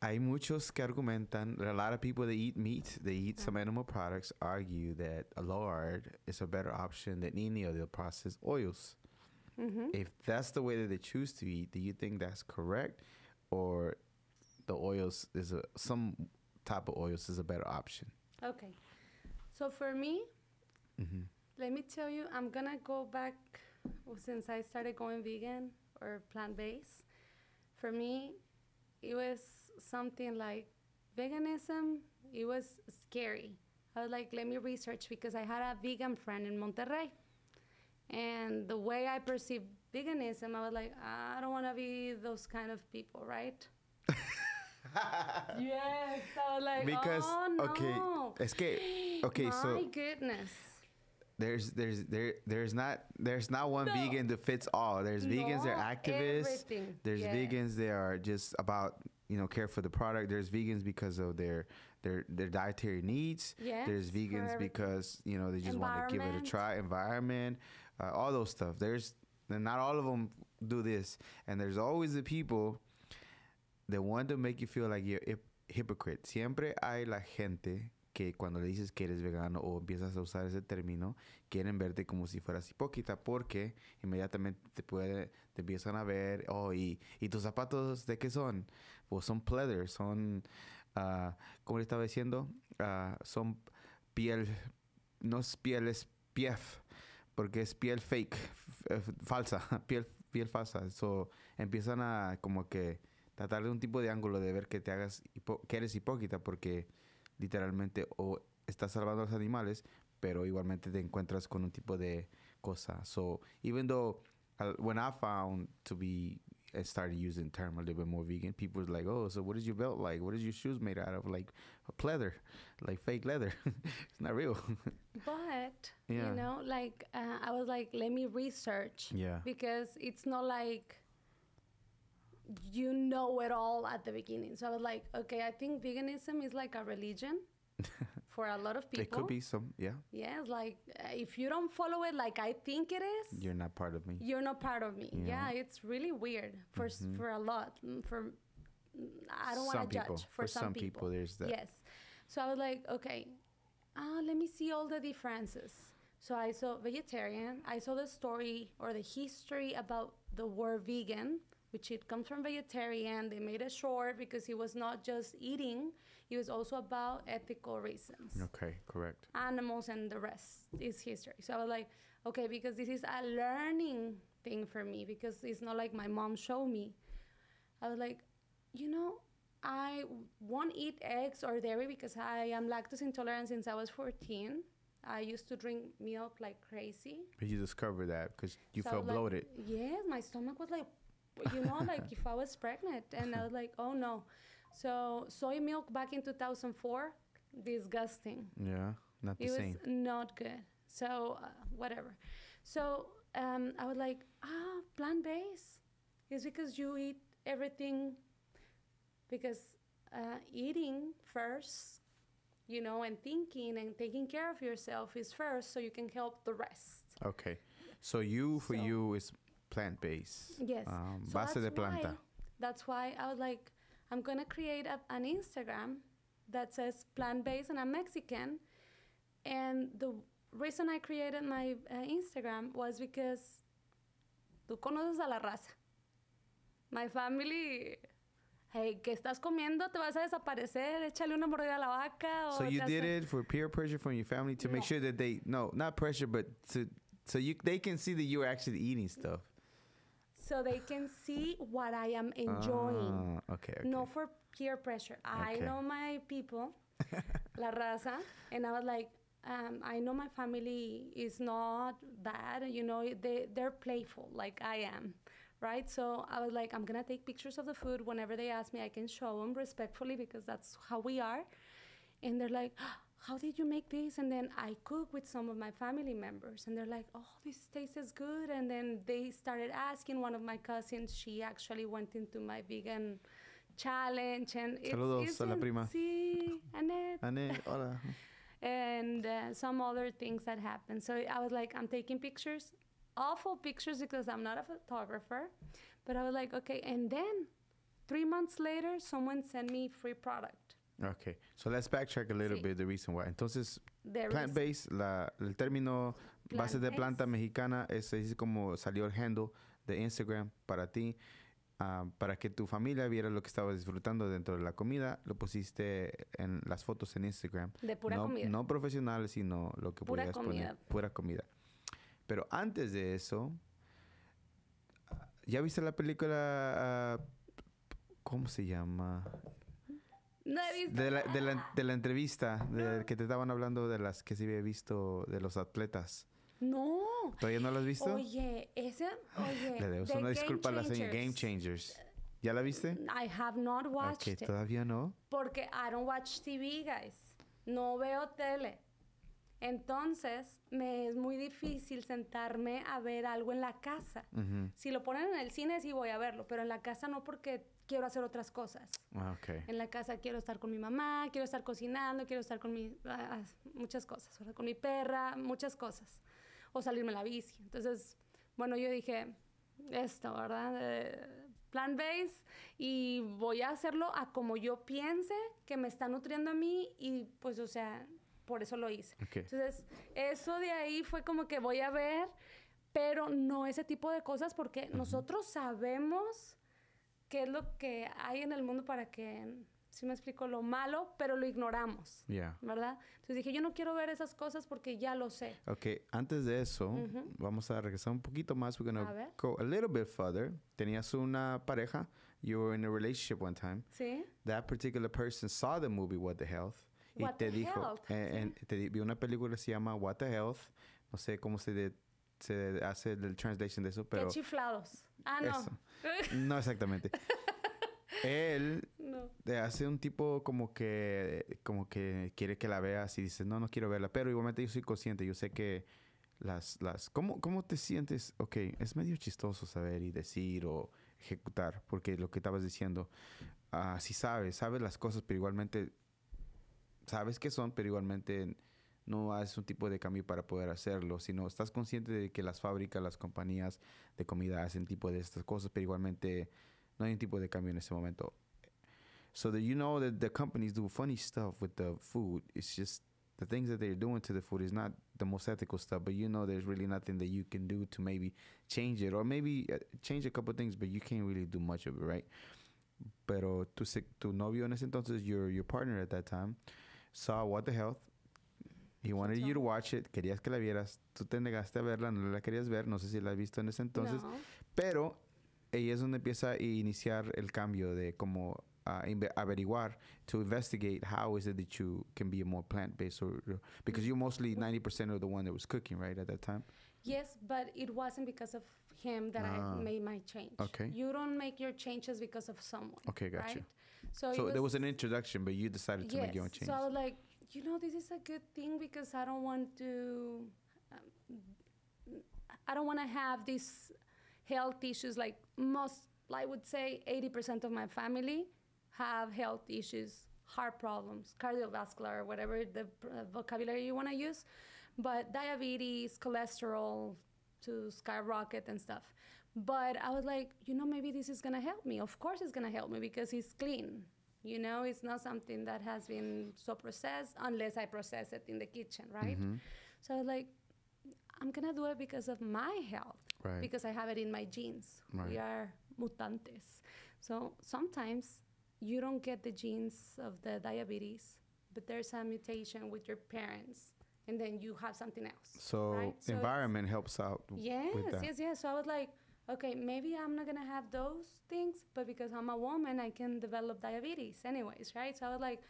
hay muchos que argumentan. A lot of people that eat meat, they eat some animal products, argue that a lard is a better option than any of the processed oils. If that's the way that they choose to eat, do you think that's correct, or the oils is a, some type of oils is a better option. Okay. So for me, mm-hmm. let me tell you, I'm going to go back oh, since I started going vegan or plant based. For me, it was something like veganism, it was scary. I was like, let me research because I had a vegan friend in Monterrey. And the way I perceived veganism, I was like, ah, I don't want to be those kind of people, right? yes. So like because oh, no. okay, es que okay. My so goodness there's there's there there's not there's not one no. vegan that fits all. There's no, vegans that are activists. Everything. There's yes. vegans that are just about you know care for the product. There's vegans because of their their their dietary needs. Yes, there's vegans because you know they just want to give it a try. Environment, uh, all those stuff. There's not all of them do this. And there's always the people the one to make you feel like you're a hypocrite. Siempre hay la gente que cuando le dices que eres vegano o empiezas a usar ese término, quieren verte como si fueras hipócrita porque inmediatamente te, puede, te empiezan a ver, oh, y, tus zapatos de qué son? Pues son pleather, son, uh, ah, como le estaba diciendo, ah, son piel, no es piel, es pief, porque es piel fake, falsa, piel, piel falsa. So empiezan a como que tratar de un tipo de ángulo de ver que te hagas que eres hipócrita porque literalmente o estás salvando a los animales pero igualmente te encuentras con un tipo de cosa so even though when I found to be I started using term a little bit more vegan people was like oh so what is your belt like what is your shoes made out of like a leather like fake leather it's not real but yeah. you know like uh, I was like let me research yeah because it's not like you know it all at the beginning. So I was like, okay, I think veganism is like a religion for a lot of people. It could be some, yeah. Yeah, like uh, if you don't follow it like I think it is, you're not part of me. You're not part of me. Yeah, it's really weird for mm-hmm. for a lot mm, for mm, I don't want to judge for, for some, some people. people. There's that. Yes. So I was like, okay, uh, let me see all the differences. So I saw vegetarian. I saw the story or the history about the word vegan which it comes from vegetarian. They made it short because he was not just eating; it was also about ethical reasons. Okay, correct. Animals and the rest is history. So I was like, okay, because this is a learning thing for me because it's not like my mom showed me. I was like, you know, I won't eat eggs or dairy because I am lactose intolerant since I was 14. I used to drink milk like crazy. But you discovered that because you so felt like, bloated. Yes, my stomach was like you know, like if I was pregnant, and I was like, oh no. So soy milk back in 2004, disgusting. Yeah, not the it same. It was not good. So uh, whatever. So um, I was like, ah, plant based is because you eat everything because uh, eating first you know, and thinking and taking care of yourself is first, so you can help the rest. Okay, so you for so, you is plant based. Yes. Um, so base de planta. Why, that's why I was like, I'm gonna create a, an Instagram that says plant based, and I'm Mexican. And the reason I created my uh, Instagram was because tú conoces a la raza. My family hey, que estás comiendo, te vas a desaparecer, échale una mordida a la vaca. so you did it for peer pressure from your family to no. make sure that they, no, not pressure, but to, so you, they can see that you're actually eating stuff so they can see what I am enjoying. Ah, okay, okay. for peer pressure. I know my people, la raza, and I was like, um, I know my family is not bad. You know, they they're playful like I am, right? So I was like, I'm gonna take pictures of the food whenever they ask me. I can show them respectfully because that's how we are. And they're like. Oh, how did you make this? And then I cook with some of my family members, and they're like, oh, this tastes good. And then they started asking one of my cousins, she actually went into my vegan challenge. And Saludos it's, it's a la prima. Sí, Annette. Annette, hola. and uh, some other things that happened. So I was like, I'm taking pictures, awful pictures because I'm not a photographer. But I was like, okay. And then three months later, someone sent me free product. Okay, so let's backtrack a little bit the reason why. Entonces, plant-based, el término base de planta mexicana es, es, como salió el handle de Instagram para ti, ah, para que tu familia viera lo que estabas disfrutando dentro de la comida. Lo pusiste en las fotos en Instagram. De pura no, comida. No profesional, sino lo que pura podías comida. poner. Pura comida. Pero antes de eso, ¿ya viste la película? Ah, ¿Cómo se llama? No he visto. De la, de la, entrevista de, ah. que te estaban hablando de las que sí había visto de los atletas. No. ¿Todavía no las has visto? Oye, ese... Oye. Le debo una disculpa a la señora Game Changers. ¿Ya la viste? I have not watched okay, ¿Todavía no? Porque I don't watch TV, guys. No veo tele. Entonces, me es muy difícil sentarme a ver algo en la casa. Si lo ponen en el cine, sí voy a verlo, pero en la casa no porque quiero hacer otras cosas. Ah, en la casa quiero estar con mi mamá, quiero estar cocinando, quiero estar con mi... Ah, ah, muchas cosas, Con mi perra, muchas cosas. O salirme a la bici. Entonces, bueno, yo dije, esto, ¿verdad? Eh, plan base y voy a hacerlo a como yo piense que me está nutriendo a mí y pues, o sea, por eso lo hice. Entonces, eso de ahí fue como que voy a ver, pero no ese tipo de cosas porque nosotros sabemos qué es lo que hay en el mundo para que, si me explico, lo malo, pero lo ignoramos. ¿Verdad? Entonces dije, yo no quiero ver esas cosas porque ya lo sé. Ok, antes de eso, vamos a regresar un poquito más. We're gonna a go a little bit further. Tenías una pareja, you were in a relationship one time. Sí. That particular person saw the movie What the Health. Y te dijo, eh, te vi una película se llama What the Health, no sé cómo se, se hace el translation de eso, pero... Qué chiflados. Ah, no. No exactamente. Él te hace un tipo como que como que quiere que la veas y dices, "No, no quiero verla", pero igualmente yo soy consciente, yo sé que las las ¿cómo cómo te sientes? Ok, es medio chistoso saber y decir o ejecutar, porque lo que estabas diciendo, ah, sí sabes, sabes las cosas, pero igualmente sabes qué son, pero igualmente no haces un tipo de cambio para poder hacerlo, sino estás consciente de que las fábricas, las compañías de comida hacen tipo de estas cosas, pero igualmente no hay un tipo de cambio en ese momento. So that you know that the companies do funny stuff with the food. It's just the things that they're doing to the food is not the most ethical stuff, but you know there's really nothing that you can do to maybe change it or maybe uh, change a couple things, but you can't really do much of it, right? Pero tu, tu novio en ese entonces, your, your partner at that time, saw what the health Y wanted you to watch it. Querías que la vieras. Tú te negaste a verla, no la querías ver. No sé si la has visto en ese entonces. No. Pero ahí es donde empieza a iniciar el cambio de como uh, averiguar, to investigate how is it that you can be more plant based, or, or because you're mostly ninety percent of the one that was cooking, right, at that time. Yes, but it wasn't because of him that ah. I made my change. Okay. You don't make your changes because of someone. Okay, gotcha. Right? So, so was, there was an introduction, but you decided to yes, make your own change. So I was like, you know, this is a good thing because I don't want to, um, I don't want to have these health issues. Like most, I would say 80% of my family have health issues, heart problems, cardiovascular, whatever the uh, vocabulary you want to use, but diabetes, cholesterol, to skyrocket and stuff. But I was like, you know, maybe this is gonna help me. Of course, it's gonna help me because it's clean. You know, it's not something that has been so processed unless I process it in the kitchen, right? Mm-hmm. So I was like, I'm gonna do it because of my health, right. because I have it in my genes. Right. We are mutantes. So sometimes you don't get the genes of the diabetes, but there's a mutation with your parents, and then you have something else. So right? environment helps out. Yes, yes, yes. So I was like, okay, maybe I'm not gonna have those things, but because I'm a woman, I can develop diabetes anyways, right? So I was like,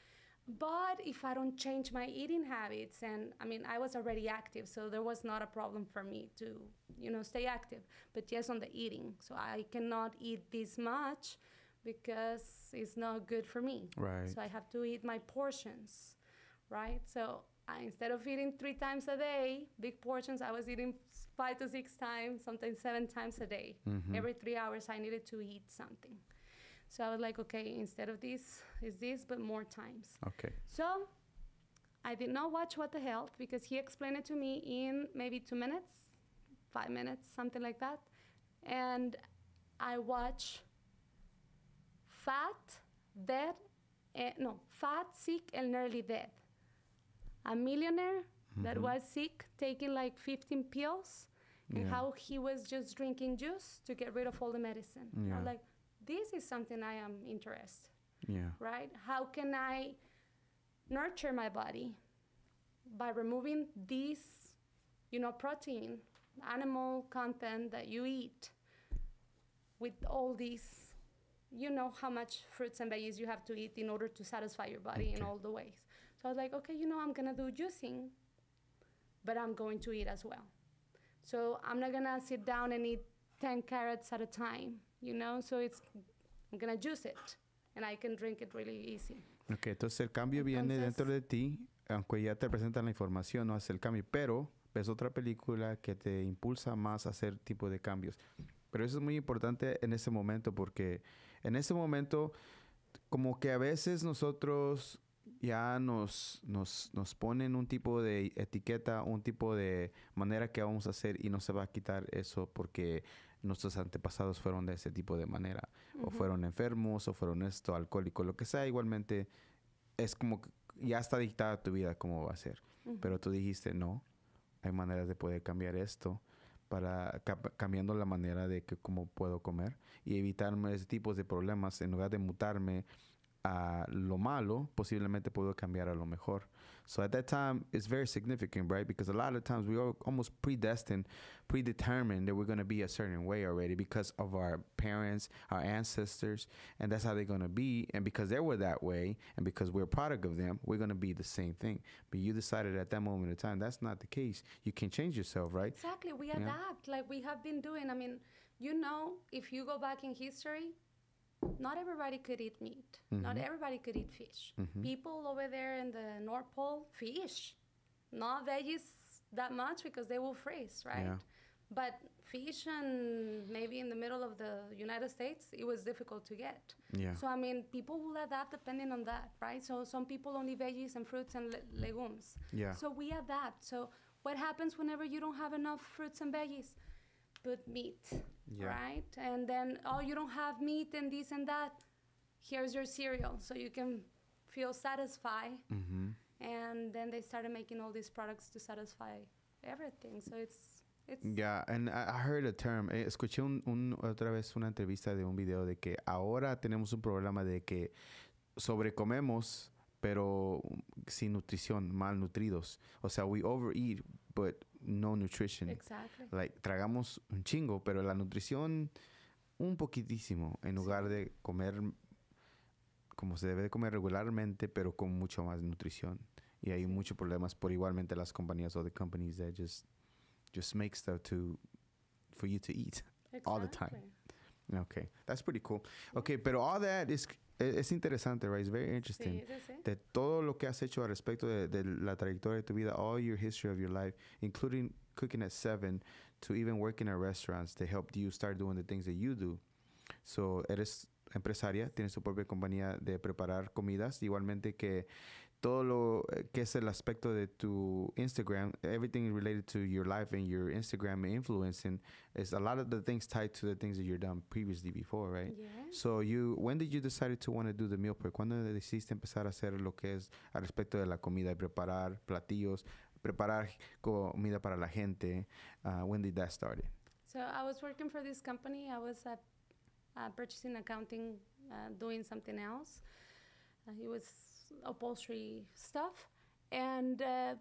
but if I don't change my eating habits, and I mean, I was already active, so there was not a problem for me to, you know, stay active, but yes, on the eating. So I cannot eat this much because it's not good for me. Right. So I have to eat my portions, right? So I, instead of eating three times a day, big portions, I was eating five to six times, sometimes seven times a day. Mm-hmm. Every three hours, I needed to eat something. So I was like, okay, instead of this, is this, but more times. Okay. So I did not watch What the Health because he explained it to me in maybe two minutes, five minutes, something like that. And I watch Fat, Dead, uh, no, Fat, Sick, and Nearly Dead a millionaire mm-hmm. that was sick, taking like 15 pills, and yeah. how he was just drinking juice to get rid of all the medicine. Yeah. I'm like, this is something I am interested. Yeah. Right? How can I nurture my body by removing this, you know, protein, animal content that you eat with all these you know how much fruits and veggies you have to eat in order to satisfy your body okay. in all the ways. So I was like, okay, you know, I'm going to do juicing, but I'm going to eat as well. So I'm not going to sit down and eat 10 carrots at a time, you know? So it's, I'm to juice it and I can drink it really easy. Ok, entonces el cambio viene dentro de ti, aunque ya te presentan la información, no hace el cambio, pero ves otra película que te impulsa más a hacer tipo de cambios. Pero eso es muy importante en ese momento porque en ese momento como que a veces nosotros ya nos, nos, nos ponen un tipo de etiqueta, un tipo de manera que vamos a hacer y no se va a quitar eso porque nuestros antepasados fueron de ese tipo de manera. O fueron enfermos, o fueron esto, alcohólico, lo que sea, igualmente es como que ya está dictada tu vida cómo va a ser. Pero tú dijiste, no, hay maneras de poder cambiar esto para cambiando la manera de que cómo puedo comer y evitarme ese tipo de problemas en lugar de mutarme lo malo posiblemente puedo cambiar a lo mejor. So at that time, it's very significant, right? Because a lot of times we are almost predestined, predetermined that we're going to be a certain way already because of our parents, our ancestors, and that's how they're going to be. And because they were that way, and because we're a product of them, we're going to be the same thing. But you decided at that moment in time that's not the case. You can change yourself, right? Exactly. We adapt like we have been doing. I mean, you know, if you go back in history, not everybody could eat meat. Mm-hmm. Not everybody could eat fish. Mm-hmm. People over there in the North Pole fish, not veggies that much because they will freeze, right? Yeah. But fish and maybe in the middle of the United States, it was difficult to get. Yeah. So I mean, people will adapt depending on that, right? So some people only veggies and fruits and le- legumes. Yeah. So we adapt. So what happens whenever you don't have enough fruits and veggies? put meat, yeah. right? And then, oh, you don't have meat and this and that. Here's your cereal. So you can feel satisfied. Mm-hmm. And then they started making all these products to satisfy everything. So it's. It's yeah, and I heard a term. Eh, escuché un, un, otra vez una entrevista de un video de que ahora tenemos un problema de que sobrecomemos, pero sin nutrición, malnutridos. O sea, we overeat, but no nutrition. Exactly. Like, tragamos un chingo, pero la nutrición un poquitísimo en lugar de comer como se debe de comer regularmente, pero con mucho más nutrición. Y hay muchos problemas por igualmente las compañías o de companies that just just make stuff to for you to eat all the time. Okay, that's pretty cool. Okay, all that is es, interesante, right? Es very interesting. Sí, de todo lo que has hecho al respecto de, la trayectoria de tu vida, all your history of your life, including cooking at seven, to even working at restaurants, they helped you start doing the things that you do. So, eres empresaria, tienes tu propia compañía de preparar comidas, igualmente que todo lo eh, que es el aspecto de tu Instagram, everything related to your life and your Instagram influencing is a lot of the things tied to the things that you've done previously before, right? Yeah. So you, when did you decide to want to do the meal prep? ¿Cuándo decidiste empezar a hacer lo que es al respecto de la comida y preparar platillos, preparar comida para la gente? Uh, when did that start? So I was working for this company. I was at uh, uh, purchasing accounting, uh, doing something else. Uh, it was upholstery stuff, and uh,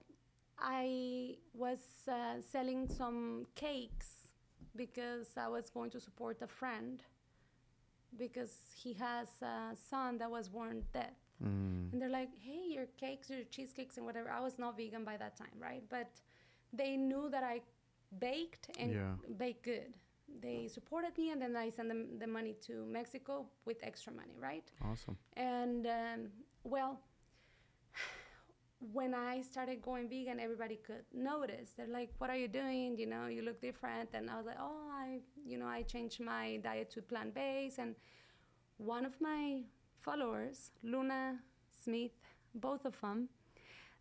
I was uh, selling some cakes because I was going to support a friend because he has a son that was born dead. Mm. And they're like, hey, your cakes, your cheesecakes, and whatever. I was not vegan by that time, right? But they knew that I baked and yeah. baked good. They supported me, and then I sent them the money to Mexico with extra money, right? Awesome. And um, well, when I started going vegan, everybody could notice. They're like, "What are you doing? You know, you look different." And I was like, "Oh, I, you know, I changed my diet to plant-based." And one of my followers, Luna Smith, both of them,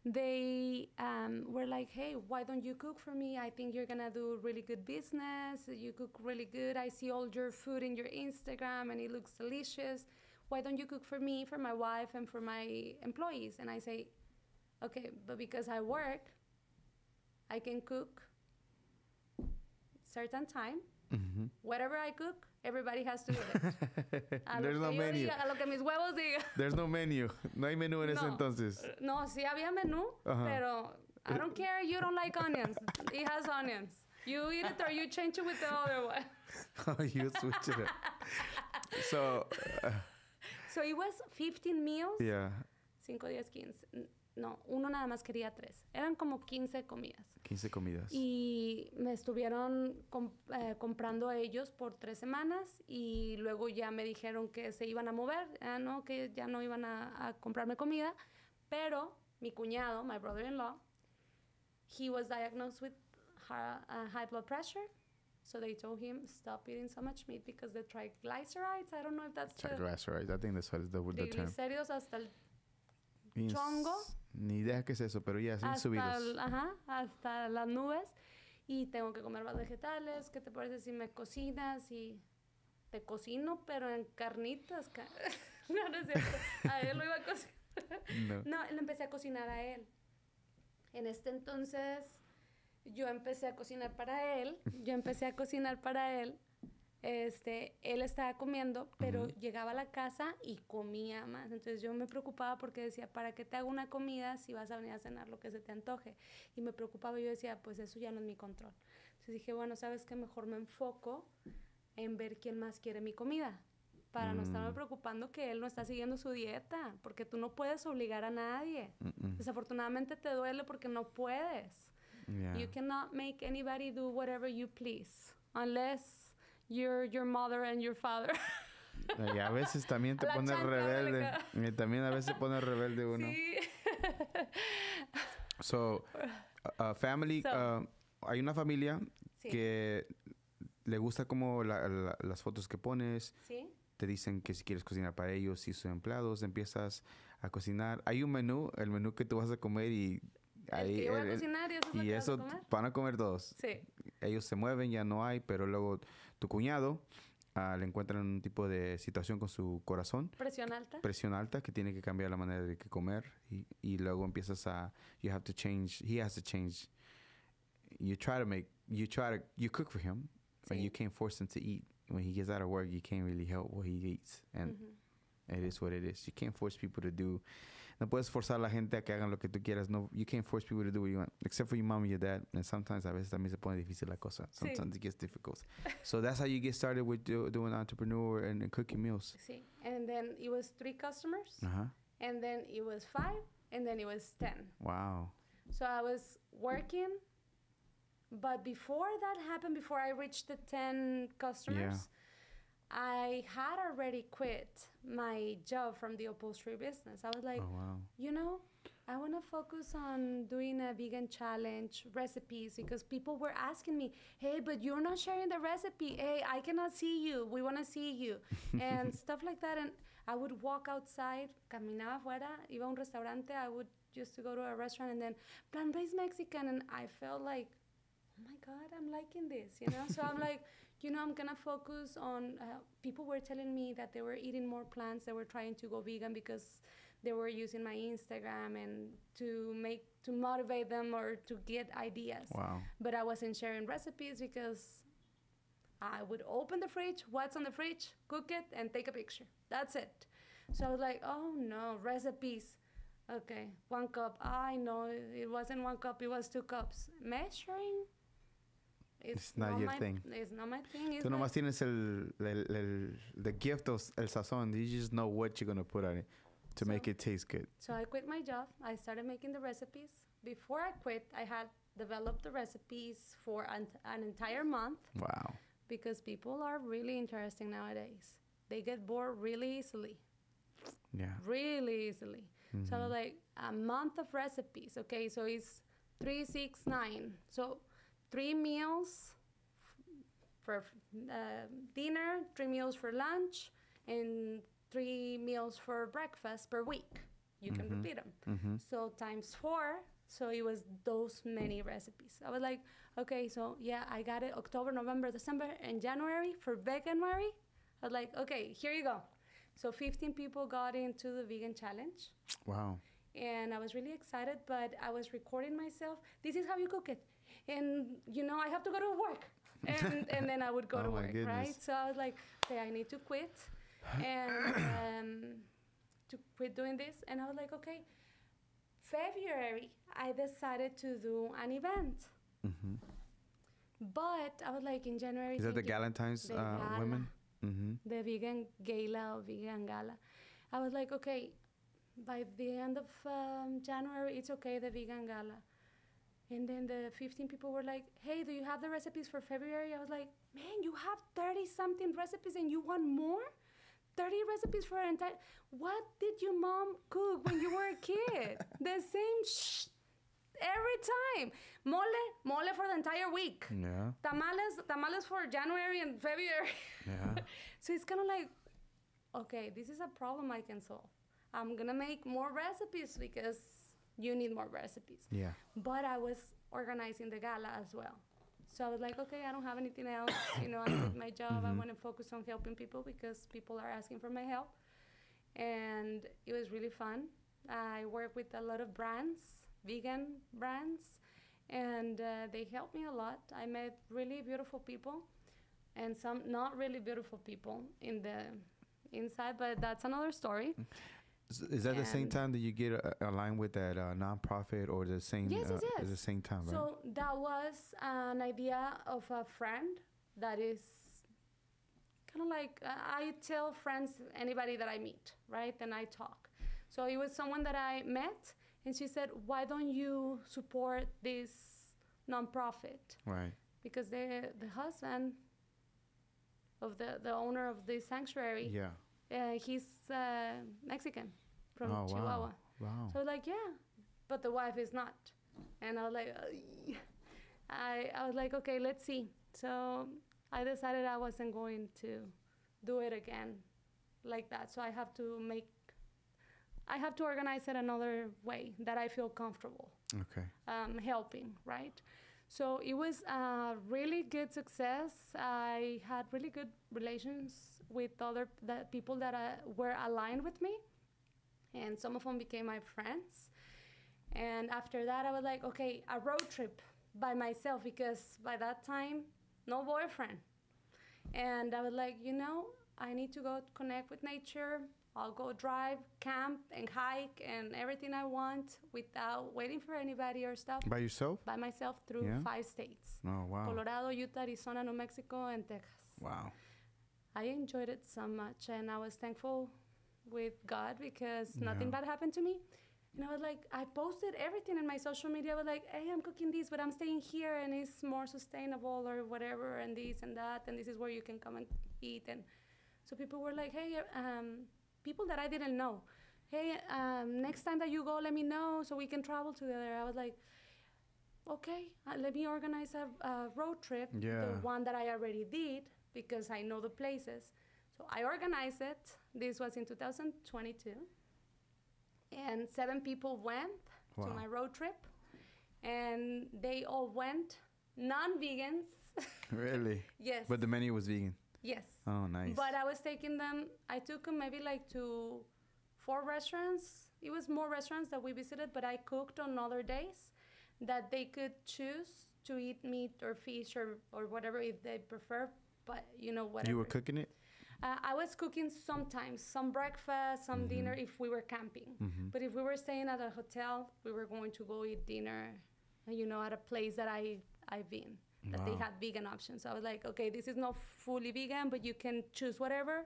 they um, were like, "Hey, why don't you cook for me? I think you're gonna do really good business. You cook really good. I see all your food in your Instagram, and it looks delicious." why don't you cook for me, for my wife, and for my employees? And I say, okay, but because I work, I can cook certain time. Mm-hmm. Whatever I cook, everybody has to do it. There's no menu. lo que mis huevos diga. There's no menu. No hay menú en no. ese entonces. No, sí había menú, uh-huh. pero I don't eh, care. You don't like onions. it has onions. You eat it or you change it with the other one. Oh, you switch it So. Uh, So it was 15 meals. Yeah. 5 días, 15. No, uno nada más quería tres. Eran como 15 comidas. 15 comidas. Y me estuvieron eh, comprando a ellos por tres semanas y luego ya me dijeron que se iban a mover, ah, no, que ya no iban a, comprarme comida. Pero mi cuñado, my brother-in-law, he was diagnosed with uh, high blood pressure. So they told him stop eating so much meat because the triglycerides. I don't know if that's triglycerides. I think that's what is the, the term. hasta el chongo. Ni idea qué es eso, pero ya se sin subidos. ajá, hasta las nubes. Y tengo que comer más vegetales. ¿Qué te parece si me cocinas y te cocino, pero en carnitas? no, no es cierto. A él lo iba a cocinar. no. no, le empecé a cocinar a él. En este entonces yo empecé a cocinar para él, yo empecé a cocinar para él, este, él estaba comiendo, pero llegaba a la casa y comía más. Entonces yo me preocupaba porque decía, ¿para qué te hago una comida si vas a venir a cenar lo que se te antoje? Y me preocupaba, yo decía, pues eso ya no es mi control. Entonces dije, bueno, ¿sabes qué? Mejor me enfoco en ver quién más quiere mi comida para no estarme mm. preocupando que él no está siguiendo su dieta, porque tú no puedes obligar a nadie. Mm, mm. Desafortunadamente te duele porque no puedes. You cannot make anybody do whatever you please unless you're your mother and your father. y a veces también te pone rebelde. Y también a veces pone rebelde uno. Sí. so, family, uh, hay una familia que le gusta como las fotos que pones. Sí te dicen que si quieres cocinar para ellos y sus empleados, empiezas a cocinar. Hay un menú, el menú que tú vas a comer y y, eso van a comer, van dos. Ellos se mueven, ya no hay, pero luego tu cuñado uh, le encuentran un tipo de situación con su corazón. Presión alta. Presión alta que tiene que cambiar la manera de que comer y, y luego empiezas a you have to change, he has to change. You try to make, you try to, you cook for him but and you can't force him to eat. When he gets out of work, you can't really help what he eats and it is what it is. You can't force people to do no puedes forzar a la gente a que hagan lo que tú quieras. No, you can't force people to do what you want, except for your mom and your dad. And sometimes a veces también se pone difícil la cosa. Sometimes sí. it gets difficult. so that's how you get started with do, doing entrepreneur and, and, cooking meals. Sí. And then it was three customers. Uh -huh. And then it was five. And then it was ten. Wow. So I was working. But before that happened, before I reached the 10 customers, yeah I had already quit my job from the upholstery business. I was like, oh, wow. you know, I want to focus on doing a vegan challenge recipes because people were asking me, hey, but you're not sharing the recipe. Hey, I cannot see you. We want to see you. and stuff like that. And I would walk outside, caminaba afuera, iba a un restaurante. I would used to go to a restaurant and then plant based Mexican. And I felt like, oh my God, I'm liking this, you know? So I'm like, you know, I'm going to focus on. Uh, people were telling me that they were eating more plants, they were trying to go vegan because they were using my Instagram and to make to motivate them or to get ideas. Wow. But I wasn't sharing recipes because I would open the fridge, what's on the fridge, cook it, and take a picture. That's it. So I was like, oh no, recipes. Okay, one cup. I know it wasn't one cup, it was two cups. Measuring it's, it's not, not, your my, thing. It's not my thing. Tú nomás tienes el, el, el, the gift of el sazón. You just know what you're going to put on it to so, make it taste good. So I quit my job. I started making the recipes. Before I quit, I had developed the recipes for an, an entire month. Wow. Because people are really interesting nowadays. They get bored really easily. Yeah. Really easily. Mm-hmm. So like a month of recipes. Okay, so it's three, six, nine. So three meals for uh, dinner, three meals for lunch, and three meals for breakfast per week. You mm-hmm. can repeat them. Mm-hmm. So times four, so it was those many recipes. I was like, okay, so yeah, I got it October, November, December, and January for veganuary. I was like, okay, here you go. So 15 people got into the vegan challenge. Wow. And I was really excited, but I was recording myself. This is how you cook it and you know I have to go to work, and and then I would go oh to work, goodness. right? So I was like, okay, I need to quit, and um, to quit doing this, and I was like, okay. February, I decided to do an event. Mm-hmm. But I was like in January. Is that the Galentine's the uh, gala, women? Mm-hmm. The vegan gala or vegan gala. I was like, okay, by the end of um, January, it's okay, the vegan gala. And then the 15 people were like, hey, do you have the recipes for February? I was like, man, you have 30 something recipes and you want more? 30 recipes for an entire. What did your mom cook when you were a kid? the same shh every time. Mole, mole for the entire week. Yeah. Tamales, tamales for January and February. Yeah. so it's kind of like, okay, this is a problem I can solve. I'm gonna make more recipes because you need more recipes. Yeah. But I was organizing the gala as well. So I was like, okay, I don't have anything else. You know, I did my job. Mm-hmm. I want to focus on helping people because people are asking for my help. And it was really fun. I work with a lot of brands, vegan brands, and uh, they helped me a lot. I met really beautiful people and some not really beautiful people in the inside, but that's another story. Mm. Is that and the same time that you get uh, aligned with that uh, nonprofit or the same? Yes, yes, uh, yes. the same time, right? So that was an idea of a friend that is kind of like uh, I tell friends anybody that I meet, right? Then I talk. So it was someone that I met, and she said, "Why don't you support this nonprofit?" Right. Because the the husband of the the owner of the sanctuary. Yeah uh, he's uh, Mexican from oh, Chihuahua. Wow. wow. So like, yeah, but the wife is not. And I was like, I, I was like, okay, let's see. So I decided I wasn't going to do it again like that. So I have to make, I have to organize it another way that I feel comfortable. Okay. Um, helping, right? So it was a really good success. I had really good relations with other people that uh, were aligned with me, and some of them became my friends. And after that, I was like, okay, a road trip by myself because by that time, no boyfriend. And I was like, you know, I need to go connect with nature. I'll go drive, camp, and hike, and everything I want without waiting for anybody or stuff. By yourself? By myself through yeah. five states. Oh, wow. Colorado, Utah, Arizona, New Mexico, and Texas. Wow. I enjoyed it so much, and I was thankful with God because nothing bad happened to me. And I was like, I posted everything in my social media. I was like, hey, I'm cooking this, but I'm staying here and it's more sustainable or whatever, and this and that, and this is where you can come and eat. And so people were like, hey, um, people that I didn't know, hey, um, next time that you go, let me know so we can travel together. I was like, okay, uh, let me organize a, a road trip, yeah. the one that I already did, because I know the places. So I organized it. This was in 2022. And seven people went wow. to my road trip. And they all went non vegans. really? yes. But the menu was vegan? Yes. Oh, nice. But I was taking them, I took them maybe like to four restaurants. It was more restaurants that we visited, but I cooked on other days that they could choose to eat meat or fish or, or whatever if they prefer but you know what You were cooking it. Uh, I was cooking sometimes, some breakfast, some mm-hmm. dinner if we were camping. Mm-hmm. But if we were staying at a hotel, we were going to go eat dinner, you know, at a place that I I've been that wow. they had vegan options. So I was like, okay, this is not fully vegan, but you can choose whatever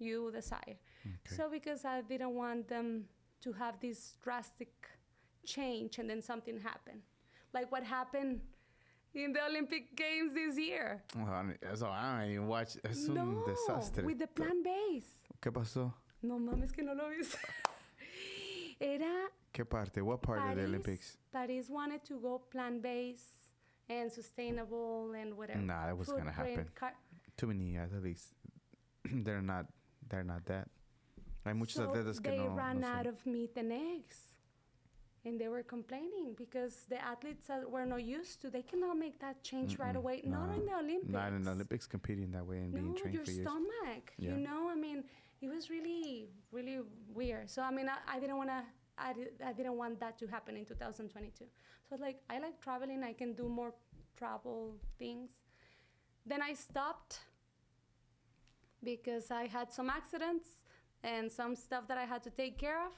you desire. Okay. So because I didn't want them to have this drastic change and then something happened, like what happened in the Olympic Games this year. eso, I mean, watch. Es no, desastre. With the plant base. ¿Qué pasó? No mames que no lo viste. Era. ¿Qué parte? What part Paris, of the Olympics? Paris wanted to go plant based and sustainable and whatever. Nah, that was gonna happen. Car- Too many athletes. they're not. They're not that. Hay muchos so atletas que they no. They ran no out of meat and eggs and they were complaining because the athletes that were not used to they cannot make that change Mm-mm, right away no, not in the olympics not in the olympics competing that way and no, being trained your for stomach yeah. you know i mean it was really really weird so i mean i, I didn't want to I, did, I didn't want that to happen in 2022 so like i like traveling i can do more travel things then i stopped because i had some accidents and some stuff that i had to take care of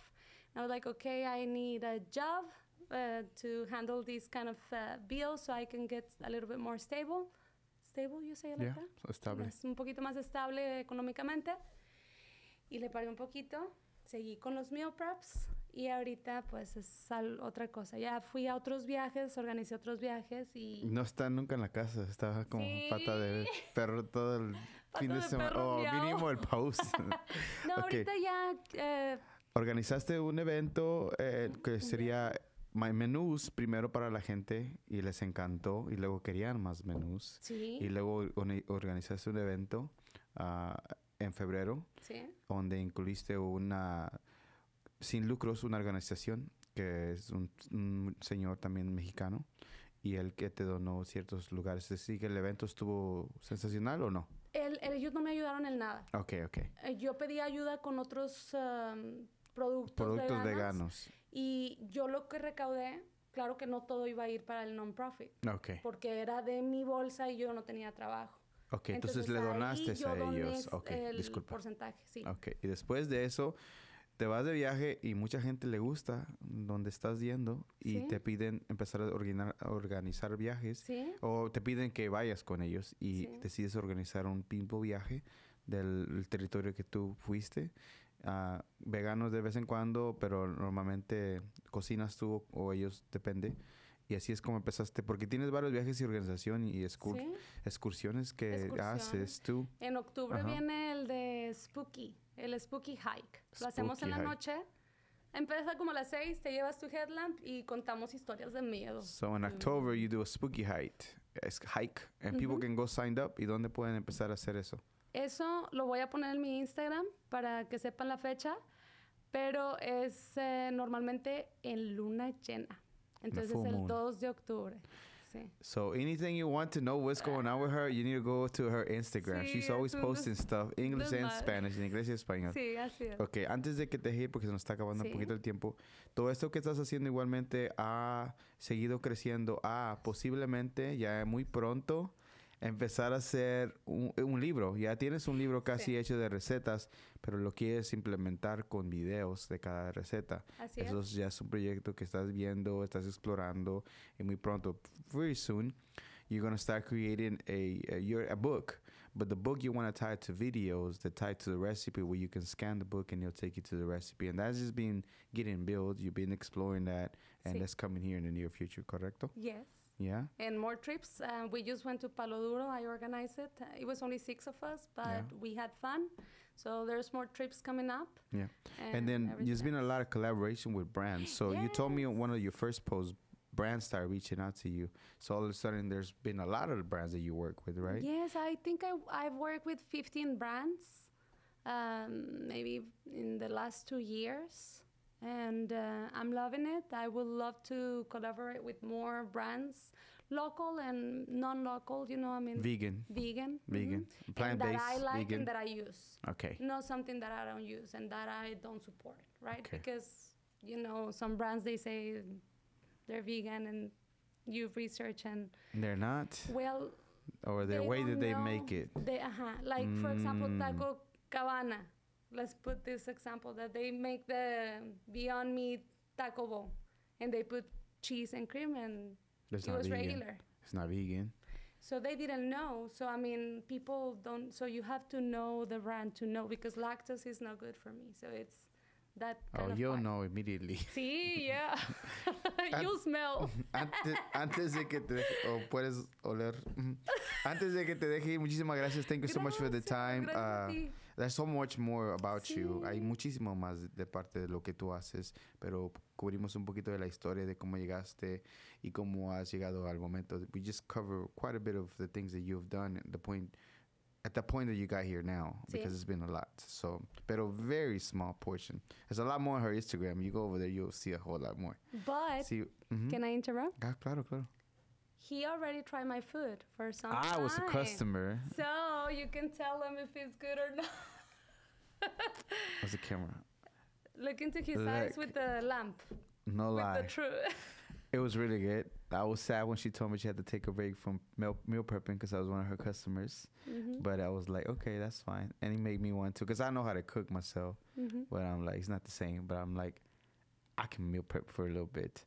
I was like, okay, I need a job uh, to handle these kind of uh, bills so I can get a little bit more stable. Stable, you say, like yeah, that? estable. Es un poquito más estable económicamente. Y le pagué un poquito. Seguí con los meal preps y ahorita pues es otra cosa. Ya fui a otros viajes, organicé otros viajes y... No está nunca en la casa, estaba como pata de perro todo el fin de, semana. O oh, mínimo el pause. no, ahorita ya... Eh, organizaste un evento eh, que sería My menús primero para la gente y les encantó y luego querían más menús. Y luego organizaste un evento ah, en febrero donde incluiste una, sin lucros, una organización que es un, señor también mexicano y él que te donó ciertos lugares. ¿Así que el evento estuvo sensacional o no? El, ellos no me ayudaron en nada. Ok, ok. Eh, yo pedí ayuda con otros productos, veganos. Y yo lo que recaudé, claro que no todo iba a ir para el non-profit. Porque era de mi bolsa y yo no tenía trabajo. Ok, entonces, le donaste a ellos. Ok, el porcentaje, sí. y después de eso te vas de viaje y mucha gente le gusta donde estás yendo y te piden empezar a organizar, viajes ¿Sí? o te piden que vayas con ellos y decides organizar un pimpo viaje del territorio que tú fuiste veganos de vez en cuando, pero normalmente cocinas tú o ellos, depende. Y así es como empezaste, porque tienes varios viajes y organización y excursiones que haces tú. En octubre viene el de Spooky, el Spooky Hike. Lo hacemos en la noche. Empieza como a las 6, te llevas tu headlamp y contamos historias de miedo. So in mm. October you do a spooky hike, hike and people can go signed up. ¿Y dónde pueden empezar a hacer eso? Eso lo voy a poner en mi Instagram para que sepan la fecha, pero es eh, normalmente en luna llena. Entonces es el 2 de octubre. Sí. So anything you want to know what's going on with her, you need to go to her Instagram. She's always posting stuff, English and Spanish, en inglés y español. Sí, así es. Ok, antes de que te deje, porque se nos está acabando un poquito el tiempo, todo esto que estás haciendo igualmente ha seguido creciendo ah, posiblemente ya muy pronto empezar a hacer un, libro. Ya tienes un libro casi hecho de recetas, pero lo quieres implementar con videos de cada receta. Eso es. ya es un proyecto que estás viendo, estás explorando y muy pronto, very soon, you're going to start creating a, your, a book. But the book you want to tie to videos to tie to the recipe where you can scan the book and it'll take you to the recipe. And that's just been getting built. You've been exploring that and that's coming here in the near future, ¿correcto? Yes. Yeah. And more trips. Uh, we just went to Palo Duro. I organized it. It was only six of us, but yeah. we had fun. So there's more trips coming up. Yeah. And, and then there's been a lot of collaboration with brands. So yes. you told me one of your first posts brands start reaching out to you. So all of a sudden, there's been a lot of the brands that you work with, right? Yes, I think I, I've worked with 15 brands, um, maybe in the last two years and uh, I'm loving it. I would love to collaborate with more brands, local and non-local. You know, I mean, vegan, vegan, mm-hmm. vegan, mm-hmm. plant-based, that I like vegan. and that I use. Okay, not something that I don't use and that I don't support, right? Okay. Because you know, some brands they say they're vegan and you research and they're not. Well, or the way that they make it. They, uh-huh. Like mm. for example, mm. taco cabana let's put this example that they make the Beyond Meat taco bowl, and they put cheese and cream, and That's it was vegan. regular. It's not vegan. So they didn't know. So I mean, people don't. So you have to know the brand to know because lactose is not good for me. So it's that. oh, you'll part. know immediately. See, yeah, you'll smell. antes, de que te o puedes oler. Antes de que te deje, muchísimas gracias. Thank you so much for the time. Uh, there's so much more about sí. you. Hay muchísimo más de parte de lo que tú haces, pero cubrimos un poquito de la historia de cómo llegaste y cómo has llegado al momento. We just cover quite a bit of the things that you've done. The point at the point that you got here now sí. because it's been a lot. So, but a very small portion. There's a lot more on her Instagram. You go over there, you'll see a whole lot more. But see, mm -hmm. can I interrupt? Ah, claro, claro he already tried my food for some I time. I was a customer. So you can tell him if it's good or not. What's the camera? Look into his like, eyes with the lamp. No with lie. The truth. it was really good. I was sad when she told me she had to take a break from meal, meal prepping because I was one of her customers. Mm-hmm. But I was like, okay, that's fine. And he made me one too because I know how to cook myself. Mm-hmm. But I'm like, it's not the same. But I'm like, I can meal prep for a little bit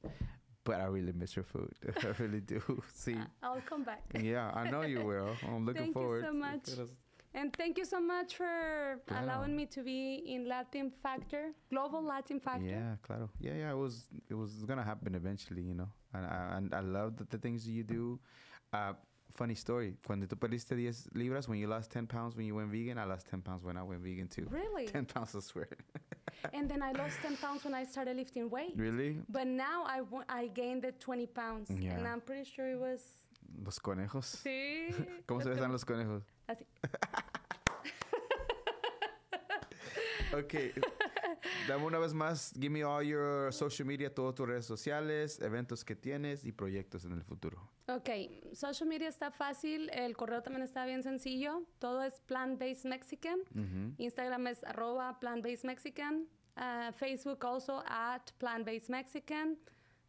but I really miss your food. I really do. See, uh, I'll come back. yeah, I know you will. I'm looking thank forward. Thank you so much. And thank you so much for claro. allowing me to be in Latin Factor, Global Latin Factor. Yeah, claro. Yeah, yeah. It was it was gonna happen eventually, you know. And I, and I love the, the things you do. Uh, funny story. Cuando tú perdiste 10 libras, when you lost 10 pounds when you went vegan, I lost 10 pounds when I went vegan too. Really? 10 pounds, I swear. and then I lost 10 pounds when I started lifting weight. Really? But now I, w- I gained the 20 pounds. Yeah. And I'm pretty sure it was. Los conejos. Sí. ¿Cómo se besan los conejos? Así. okay. Dame una vez más, give me all your social media, todas tus redes sociales, eventos que tienes y proyectos en el futuro. Ok, social media está fácil, el correo también está bien sencillo, todo es Plant Based Mexican, Instagram es arroba Plant Based Mexican, ah, Facebook also at Plant Based Mexican,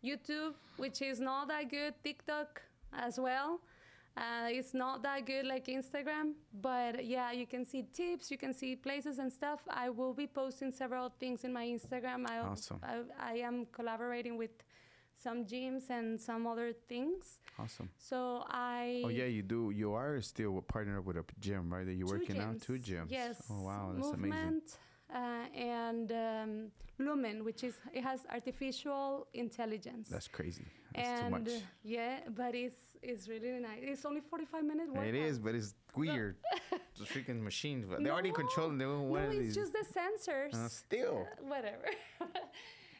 YouTube, which is not that good, TikTok as well. Uh, it's not that good like Instagram, but yeah, you can see tips, you can see places and stuff. I will be posting several things in my Instagram. I, awesome. I, I am collaborating with some gyms and some other things. Awesome. So I. Oh yeah, you do. You are still partnered with a gym, right? That you're working gyms. out two gyms. Yes. Oh wow, that's Movement, amazing. Uh, and um, Lumen, which is it has artificial intelligence. That's crazy. That's and, too much. Yeah, but it's it's really nice. It's only 45 minutes. It is, but it's weird. the freaking machines, but they're no, already controlling. They no, it's these. just the sensors. Uh, still, whatever.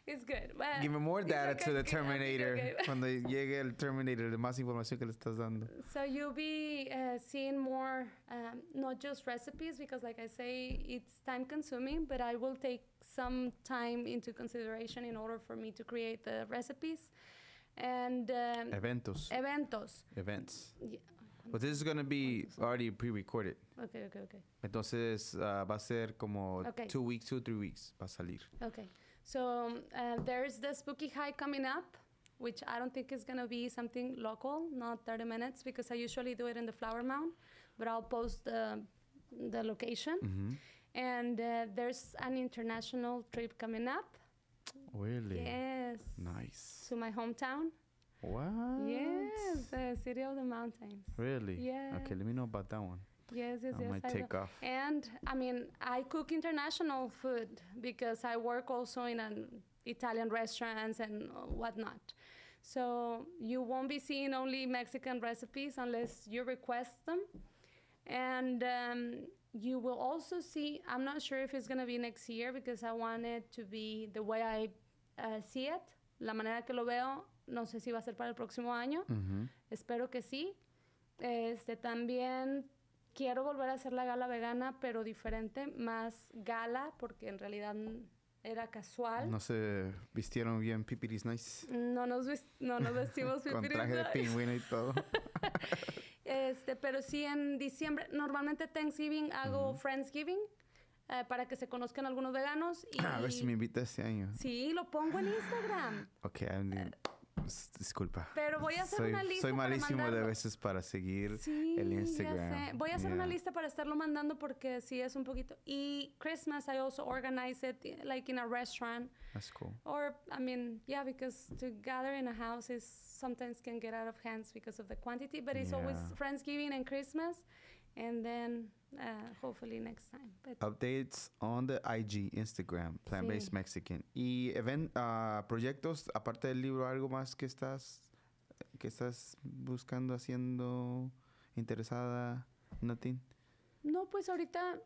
it's good. Give me more data to the Terminator. Cuando llegue el Terminator, de más información que le estás dando. So you'll be uh, seeing more, um, not just recipes, because like I say, it's time consuming, but I will take some time into consideration in order for me to create the recipes. And um, eventos. Eventos. Events. Yeah. But this is going to be already pre-recorded. Okay, okay, okay. Entonces uh, va a ser como okay. two weeks, two, three weeks va a salir. Okay. So um, uh, there's the spooky hike coming up, which I don't think is gonna be something local, not 30 minutes, because I usually do it in the Flower Mound, but I'll post the the location. Mm-hmm. And uh, there's an international trip coming up. Really? Yes. Nice. To my hometown. What? Yes, the city of the mountains. Really? Yeah. Okay, let me know about that one. Yes, yes, yes. take off. And I mean, I cook international food because I work also in an Italian restaurants and whatnot. So you won't be seeing only Mexican recipes unless you request them. And um, you will also see, I'm not sure if it's going to be next year because I want it to be the way I uh, see it, la manera que lo veo. No sé si va a ser para el próximo año. Mm-hmm. Espero que sí. Este, también quiero volver a hacer la gala vegana, pero diferente, más gala, porque en realidad era casual. No se vistieron bien pipiris nice. No nos, no vestimos pipiris Con traje de pingüino y todo. este, pero sí en diciembre, normalmente Thanksgiving hago Friendsgiving. Eh, para que se conozcan algunos veganos. Y, a ver si me invita este año. Sí, lo pongo en Instagram. ok, I'm pues, disculpa. Pero voy a hacer una lista. Soy malísimo para de veces para seguir el Instagram. Voy a hacer una lista para estarlo mandando porque sí es un poquito. Y Christmas, I also organize it like in a restaurant. That's cool. Or, I mean, yeah, because to gather in a house is sometimes can get out of hands because of the quantity, but it's always Friendsgiving and Christmas and then uh, hopefully next time. Updates on the IG, Instagram, Plant Based Mexican. Y event, uh, proyectos, aparte del libro, algo más que estás, que estás buscando, haciendo, interesada, nothing. No, pues ahorita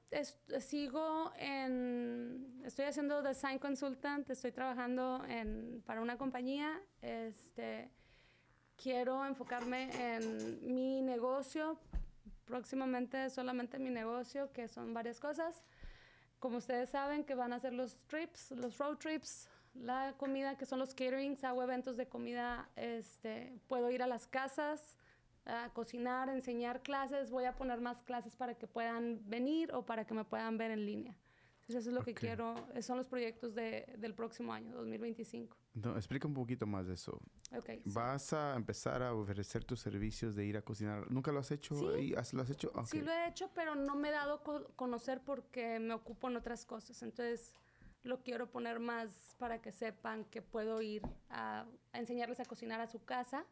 sigo en, estoy haciendo design consultant, estoy trabajando en, para una compañía, este, quiero enfocarme en mi negocio próximamente solamente mi negocio, que son varias cosas. Como ustedes saben, que van a ser los trips, los road trips, la comida, que son los caterings, hago eventos de comida, este, puedo ir a las casas a cocinar, enseñar clases, voy a poner más clases para que puedan venir o para que me puedan ver en línea eso es lo que quiero, eh, son los proyectos de, del próximo año, 2025. explica un poquito más de eso. Vas a empezar a ofrecer tus servicios de ir a cocinar. ¿Nunca lo has hecho? ¿Sí? ¿Lo has hecho? Sí, lo he hecho, pero no me he dado a conocer porque me ocupo en otras cosas. Entonces lo quiero poner más para que sepan que puedo ir a enseñarles a cocinar a su casa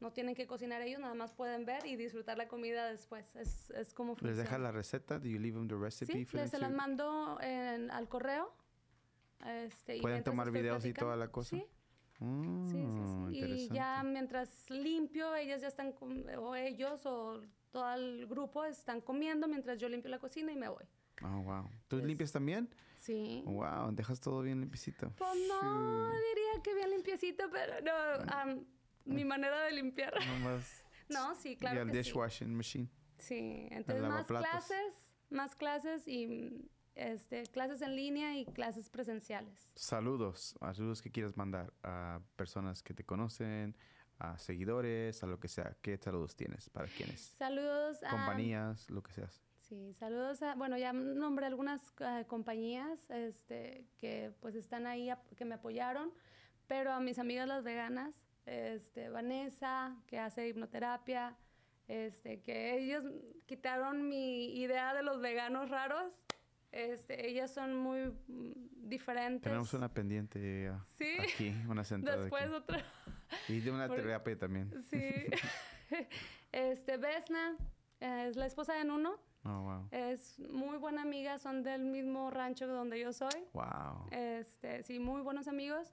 no tienen que cocinar ellos, nada más pueden ver y disfrutar la comida después. Es, como ¿Les deja la receta? ¿Do you leave them Sí, les se las mando al correo. Este, ¿Pueden tomar videos y toda la cosa? Sí. sí, sí, mm, Y ya mientras limpio, ellas ya están, o ellos o todo el grupo están comiendo mientras yo limpio la cocina y me voy. ah wow. ¿Tú limpias también? Sí. Wow, dejas todo bien limpiecito. Pues no, diría que bien limpiecito, pero no mi manera de limpiar. no, sí, claro. Y al dishwashing machine. Sí, entonces más clases, más clases y este, clases en línea y clases presenciales. Saludos, saludos que quieras mandar a personas que te conocen, a seguidores, a lo que sea. ¿Qué saludos tienes para quienes? Saludos a... Compañías, lo que seas. Sí, saludos a, bueno, ya nombré algunas eh, compañías este, que pues están ahí, que me apoyaron, pero a mis amigas las veganas, este, Vanessa, que hace hipnoterapia, este, que ellos quitaron mi idea de los veganos raros. Este, ellas son muy mm, diferentes. Tenemos una pendiente ¿Sí? aquí, una sentada. Después otra. Y de una terapia también. Sí. este, Vesna eh, es la esposa de Nuno. Oh, wow. Es muy buena amiga, son del mismo rancho donde yo soy. Wow. Este, sí, muy buenos amigos.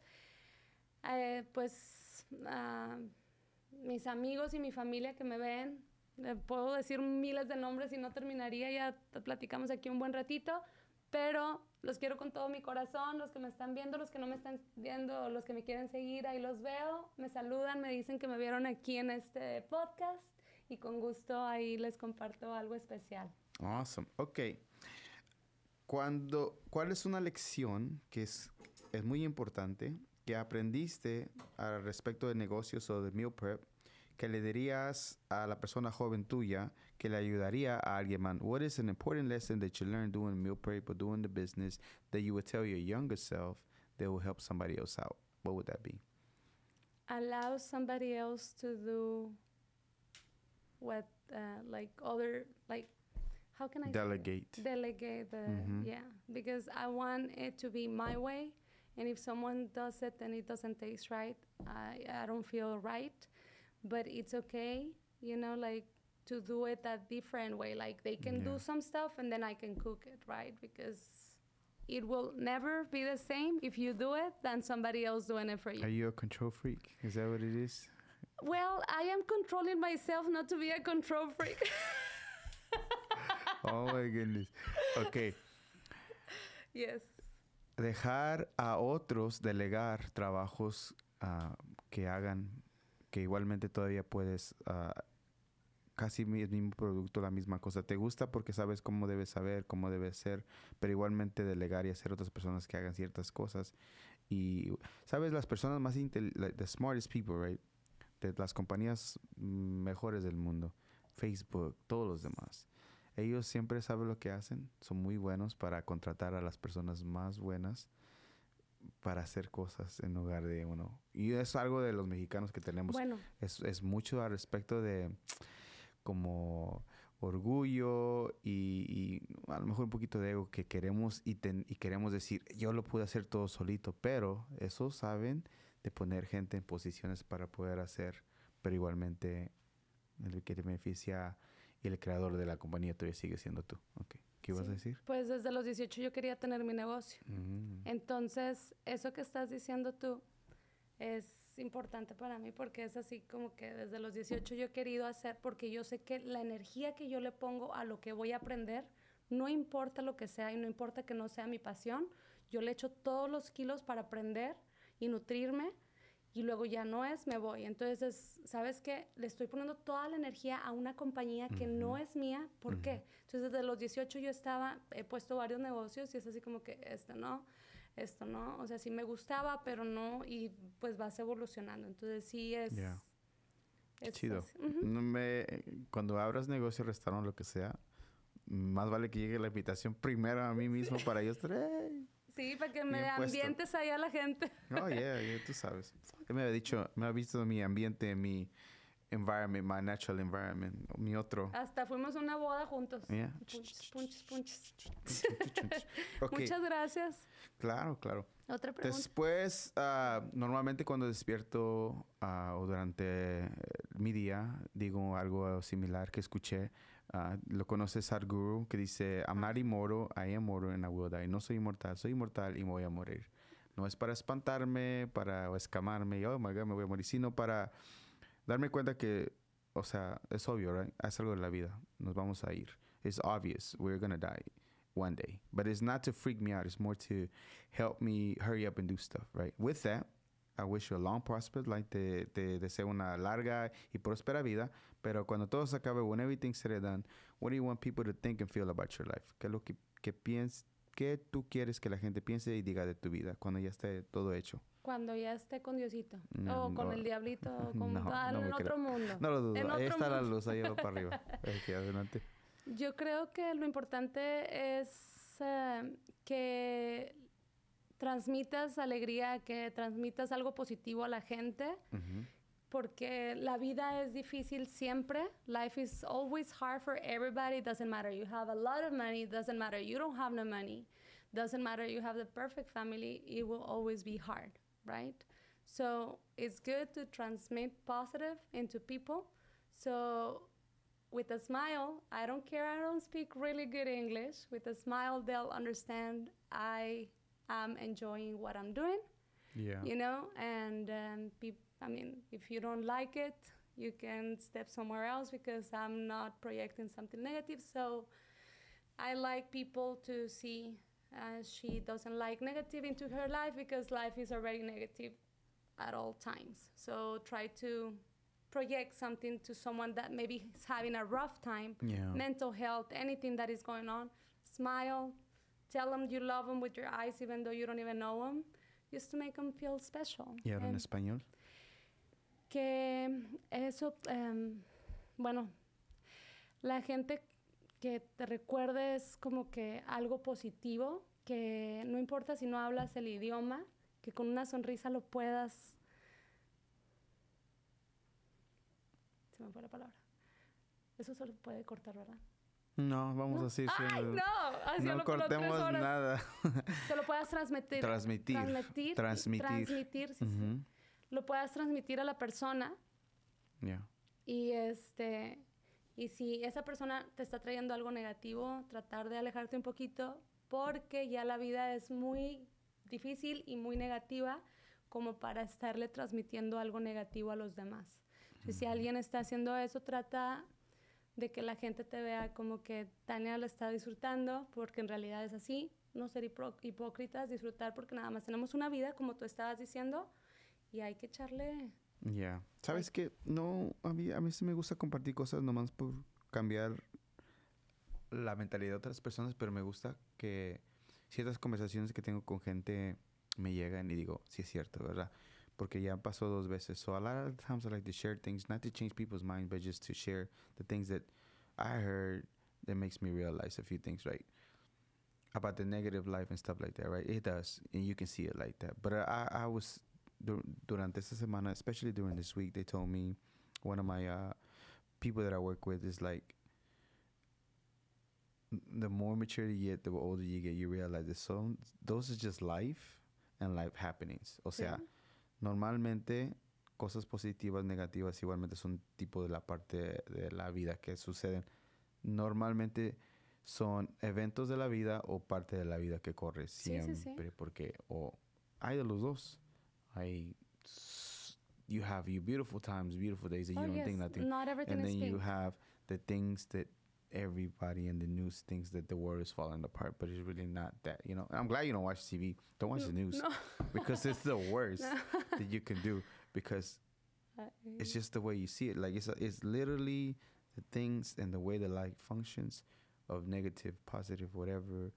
Eh, pues a mis amigos y mi familia que me ven. Puedo decir miles de nombres y no terminaría, ya platicamos aquí un buen ratito, pero los quiero con todo mi corazón, los que me están viendo, los que no me están viendo, los que me quieren seguir, ahí los veo, me saludan, me dicen que me vieron aquí en este podcast y con gusto ahí les comparto algo especial. Awesome, ok. Cuando, ¿Cuál es una lección que es, es muy importante que aprendiste al respecto de negocios o de meal prep que le dirías a la persona joven tuya que le ayudaría a alguien más? What is an important lesson that you learned doing meal prep or doing the business that you would tell your younger self that will help somebody else out? What would that be? Allow somebody else to do what, uh, like other, like, how can I delegate? Delegate, the, mm -hmm. yeah, because I want it to be my way and if someone does it and it doesn't taste right, I, I don't feel right. But it's okay, you know, like to do it that different way. Like they can yeah. do some stuff and then I can cook it, right? Because it will never be the same if you do it than somebody else doing it for you. Are you a control freak? Is that what it is? Well, I am controlling myself not to be a control freak. oh my goodness. Okay. Yes. dejar a otros delegar trabajos ah, que hagan, que igualmente todavía puedes, ah, casi el mismo producto, la misma cosa. Te gusta porque sabes cómo debes saber, cómo debes ser, pero igualmente delegar y hacer otras personas que hagan ciertas cosas. Y, ¿sabes? Las personas más, inteligentes, the smartest people, right? De las compañías mm, mejores del mundo, Facebook, todos los demás ellos siempre saben lo que hacen, son muy buenos para contratar a las personas más buenas para hacer cosas en lugar de uno. Y es algo de los mexicanos que tenemos. Bueno. Es, mucho al respecto de como orgullo y, a lo mejor un poquito de ego que queremos y, y queremos decir, yo lo pude hacer todo solito, pero eso saben de poner gente en posiciones para poder hacer, pero igualmente el que te beneficia y el creador de la compañía todavía sigue siendo tú. Okay. ¿Qué vas a decir? Pues desde los 18 yo quería tener mi negocio. Mm. Entonces, eso que estás diciendo tú es importante para mí porque es así como que desde los 18 yo he querido hacer porque yo sé que la energía que yo le pongo a lo que voy a aprender, no importa lo que sea y no importa que no sea mi pasión, yo le echo todos los kilos para aprender y nutrirme y luego ya no es, me voy. Entonces, ¿sabes qué? Le estoy poniendo toda la energía a una compañía que no es mía. ¿Por qué? Entonces, desde los 18 yo estaba, he puesto varios negocios y es así como que esto no, esto no. O sea, sí me gustaba, pero no. Y pues vas evolucionando. Entonces, sí es... Ya. es Chido. cuando abras negocio, restaurante, lo que sea, más vale que llegue la invitación primero a mí mismo para ellos estar... Sí, para que me ambientes ahí a la gente. Oh, yeah, tú sabes. me había dicho, me ha visto mi ambiente, mi environment, my natural environment, mi otro. Hasta fuimos a una boda juntos. Punches, punches, punches. Muchas gracias. Claro, claro. Otra pregunta. Después, ah, normalmente cuando despierto ah, o durante mi día, digo algo similar que escuché Uh, lo conoce Guru que dice, I'm not immortal, I am mortal, and I will die. no soy inmortal, soy inmortal y me voy a morir. No es para espantarme, para escamarme, y, oh my God, me voy a morir, sino para darme cuenta que, o sea, es obvio, right? Es algo de la vida, nos vamos a ir. It's obvious, we're gonna die one day. But it's not to freak me out, it's more to help me hurry up and do stuff, right? With that, I wish you a long prosperous life, te, te, deseo una larga y próspera vida, pero cuando todo se acabe, when everything's said and done, what do you want people to think and feel about your life? ¿Qué es lo que, que piens, qué tú quieres que la gente piense y diga de tu vida cuando ya esté todo hecho? Cuando ya esté con Diosito, o con el diablito, o con tal, en otro mundo. No lo dudo, en ahí está la luz, ahí va para arriba. adelante. Yo creo que lo importante es eh, que transmitas alegría, que transmitas algo positivo a la gente, uh -huh. porque la vida es difícil siempre. Life is always hard for everybody. It doesn't matter. You have a lot of money. It doesn't matter. You don't have no money. It doesn't matter. You have the perfect family. It will always be hard, right? So it's good to transmit positive into people. So with a smile, I don't care, I don't speak really good English. With a smile, they'll understand I I'm enjoying what I'm doing. Yeah. You know, and um, pe- I mean, if you don't like it, you can step somewhere else because I'm not projecting something negative. So I like people to see uh, she doesn't like negative into her life because life is already negative at all times. So try to project something to someone that maybe is having a rough time, yeah. mental health, anything that is going on. Smile, tell them you love them with your eyes even though you don't even know them, just to make them feel special. ¿Y ahora en español? Que eso, em, bueno, la gente que te recuerde es como que algo positivo, que no importa si no hablas el idioma, que con una sonrisa lo puedas... Se me fue la palabra. Eso se puede cortar, ¿verdad? No, vamos a decir. ¡Ay, no! no cortemos nada. Que lo puedas transmitir. Transmitir. Transmitir. Lo puedas transmitir a la persona. Ya. Y este. Y si esa persona te está trayendo algo negativo, tratar de alejarte un poquito, porque ya la vida es muy difícil y muy negativa como para estarle transmitiendo algo negativo a los demás. Si alguien está haciendo eso, trata de que la gente te vea como que Tania lo está disfrutando, porque en realidad es así, no ser hipócritas, disfrutar, porque nada más tenemos una vida, como tú estabas diciendo, y hay que echarle... Ya. ¿Sabes que No, a mí, a mí sí me gusta compartir cosas nomás por cambiar la mentalidad de otras personas, pero me gusta que ciertas conversaciones que tengo con gente me llegan y digo, sí es cierto, ¿verdad? Porque ya pasó dos veces. So a lot of times I like to share things, not to change people's minds, but just to share the things that I heard that makes me realize a few things, right? About the negative life and stuff like that, right? It does, and you can see it like that. But I, I was durante esta semana, especially during this week, they told me one of my uh, people that I work with is like, the more maturity you get, the older you get, you realize that so those are just life and life happenings. O sea, normalmente cosas positivas, negativas, igualmente son tipo de la parte de la vida que suceden. Normalmente son eventos de la vida o parte de la vida que corre siempre, porque o hay de los dos. Hay you have your beautiful times, beautiful days, and you oh, don't think nothing. everything and then you have the things that everybody in the news thinks that the world is falling apart, but it's really not that, you know. I'm glad you don't watch TV. Don't watch no, the news no. because it's the worst no. that you can do because it's just the way you see it. Like it's it's literally the things and the way the light functions of negative, positive, whatever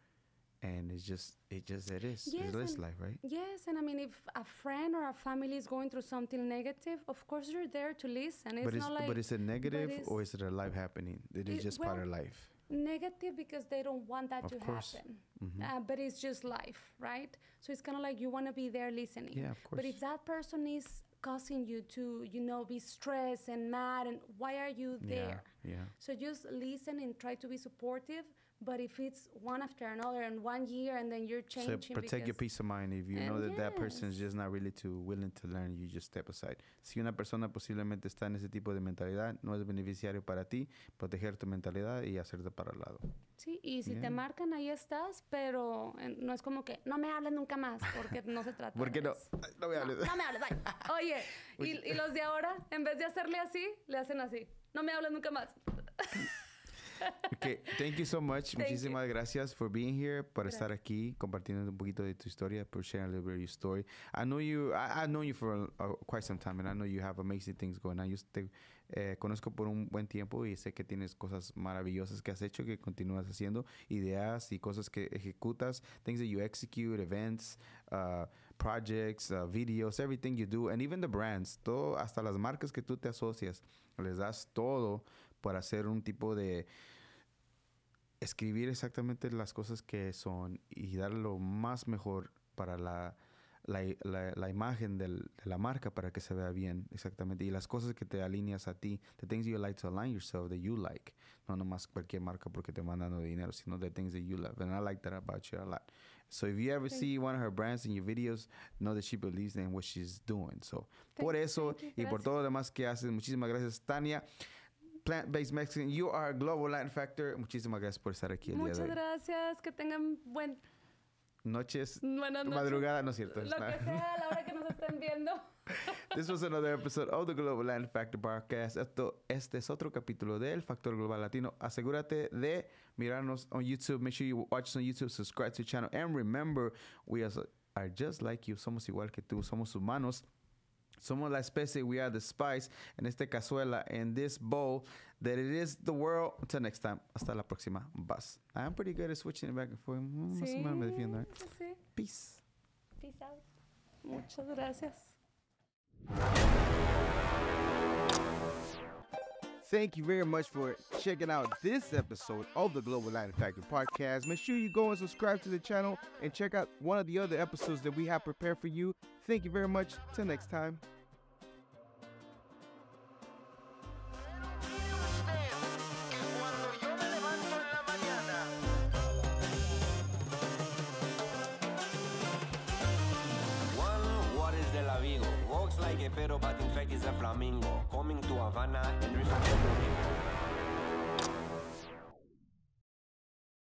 and it's just it just it is yes, it's and, life right yes and i mean if a friend or a family is going through something negative of course you're there to listen it's but it's, like, but it's a negative it's, or is it a life happening it is just well, part of life negative because they don't want that of to course. happen mm-hmm. uh, but it's just life right so it's kind of like you want to be there listening yeah, of course. but if that person is causing you to you know be stressed and mad and why are you there yeah, yeah. so just listen and try to be supportive But if it's one after another and one year and then you're changing. So protect your peace of mind. If you know that that person is just not really too willing to learn, you just step aside. Si una persona posiblemente está en ese tipo de mentalidad, no es beneficiario para ti proteger tu mentalidad y hacerte para el lado. Sí, y si te marcan, ahí estás, pero eh, no es como que no me hables nunca más, porque no se trata ¿Por qué de no? No me hables. No, no me hables, bye. Oye, y, y los de ahora, en vez de hacerle así, le hacen así. No me hables nunca más. Okay, thank you so much. Thank Muchísimas gracias for being here, por estar aquí, compartiendo un poquito de tu historia, por sharing a little bit of your story. I know you, I, I know you for a, quite some time, and I know you have amazing things going on. Yo te eh, conozco por un buen tiempo y sé que tienes cosas maravillosas que has hecho, que continúas haciendo, ideas y cosas que ejecutas, things that you execute, events, uh, projects, uh, videos, everything you do, and even the brands, todo, hasta las marcas que tú te asocias, les das todo para hacer un tipo de escribir exactamente las cosas que son y dar lo más mejor para la, la, la, la imagen del, de la marca para que se vea bien exactamente y las cosas que te alineas a ti the things you like to align yourself that you like no nomás cualquier marca porque te mandan dinero sino the things that you love and I like that about you a lot so if you ever see one of her brands in your videos know that she believes in what she's doing so por eso y por todo lo demás que haces muchísimas gracias Tania Plant Based Mexican. You are Global Latin Factor. Muchísimas gracias por estar aquí el Muchas día de hoy. gracias. Que tengan buen... Noches. Buenas noches. Madrugada, no es cierto. Lo que sea, a la hora que nos estén viendo. This was another episode of the Global Latin Factor Podcast. Esto, este es otro capítulo del Factor Global Latino. Asegúrate de mirarnos on YouTube. Make sure you watch us on YouTube, subscribe to the channel, and remember, we are just like you. Somos igual que tú. Somos humanos. Somos la especie, we are the spice, en esta cazuela, in this bowl, that it is the world. Until next time, hasta la próxima. Buzz. I'm pretty good at switching it back and forth. Mm, más me ¿eh? Peace. Peace out. Muchas gracias. Thank you very much for checking out this episode of the Global Lighting Factor podcast. Make sure you go and subscribe to the channel and check out one of the other episodes that we have prepared for you. Thank you very much. Till next time. Pero but in fact is a flamingo Havanna in Richtung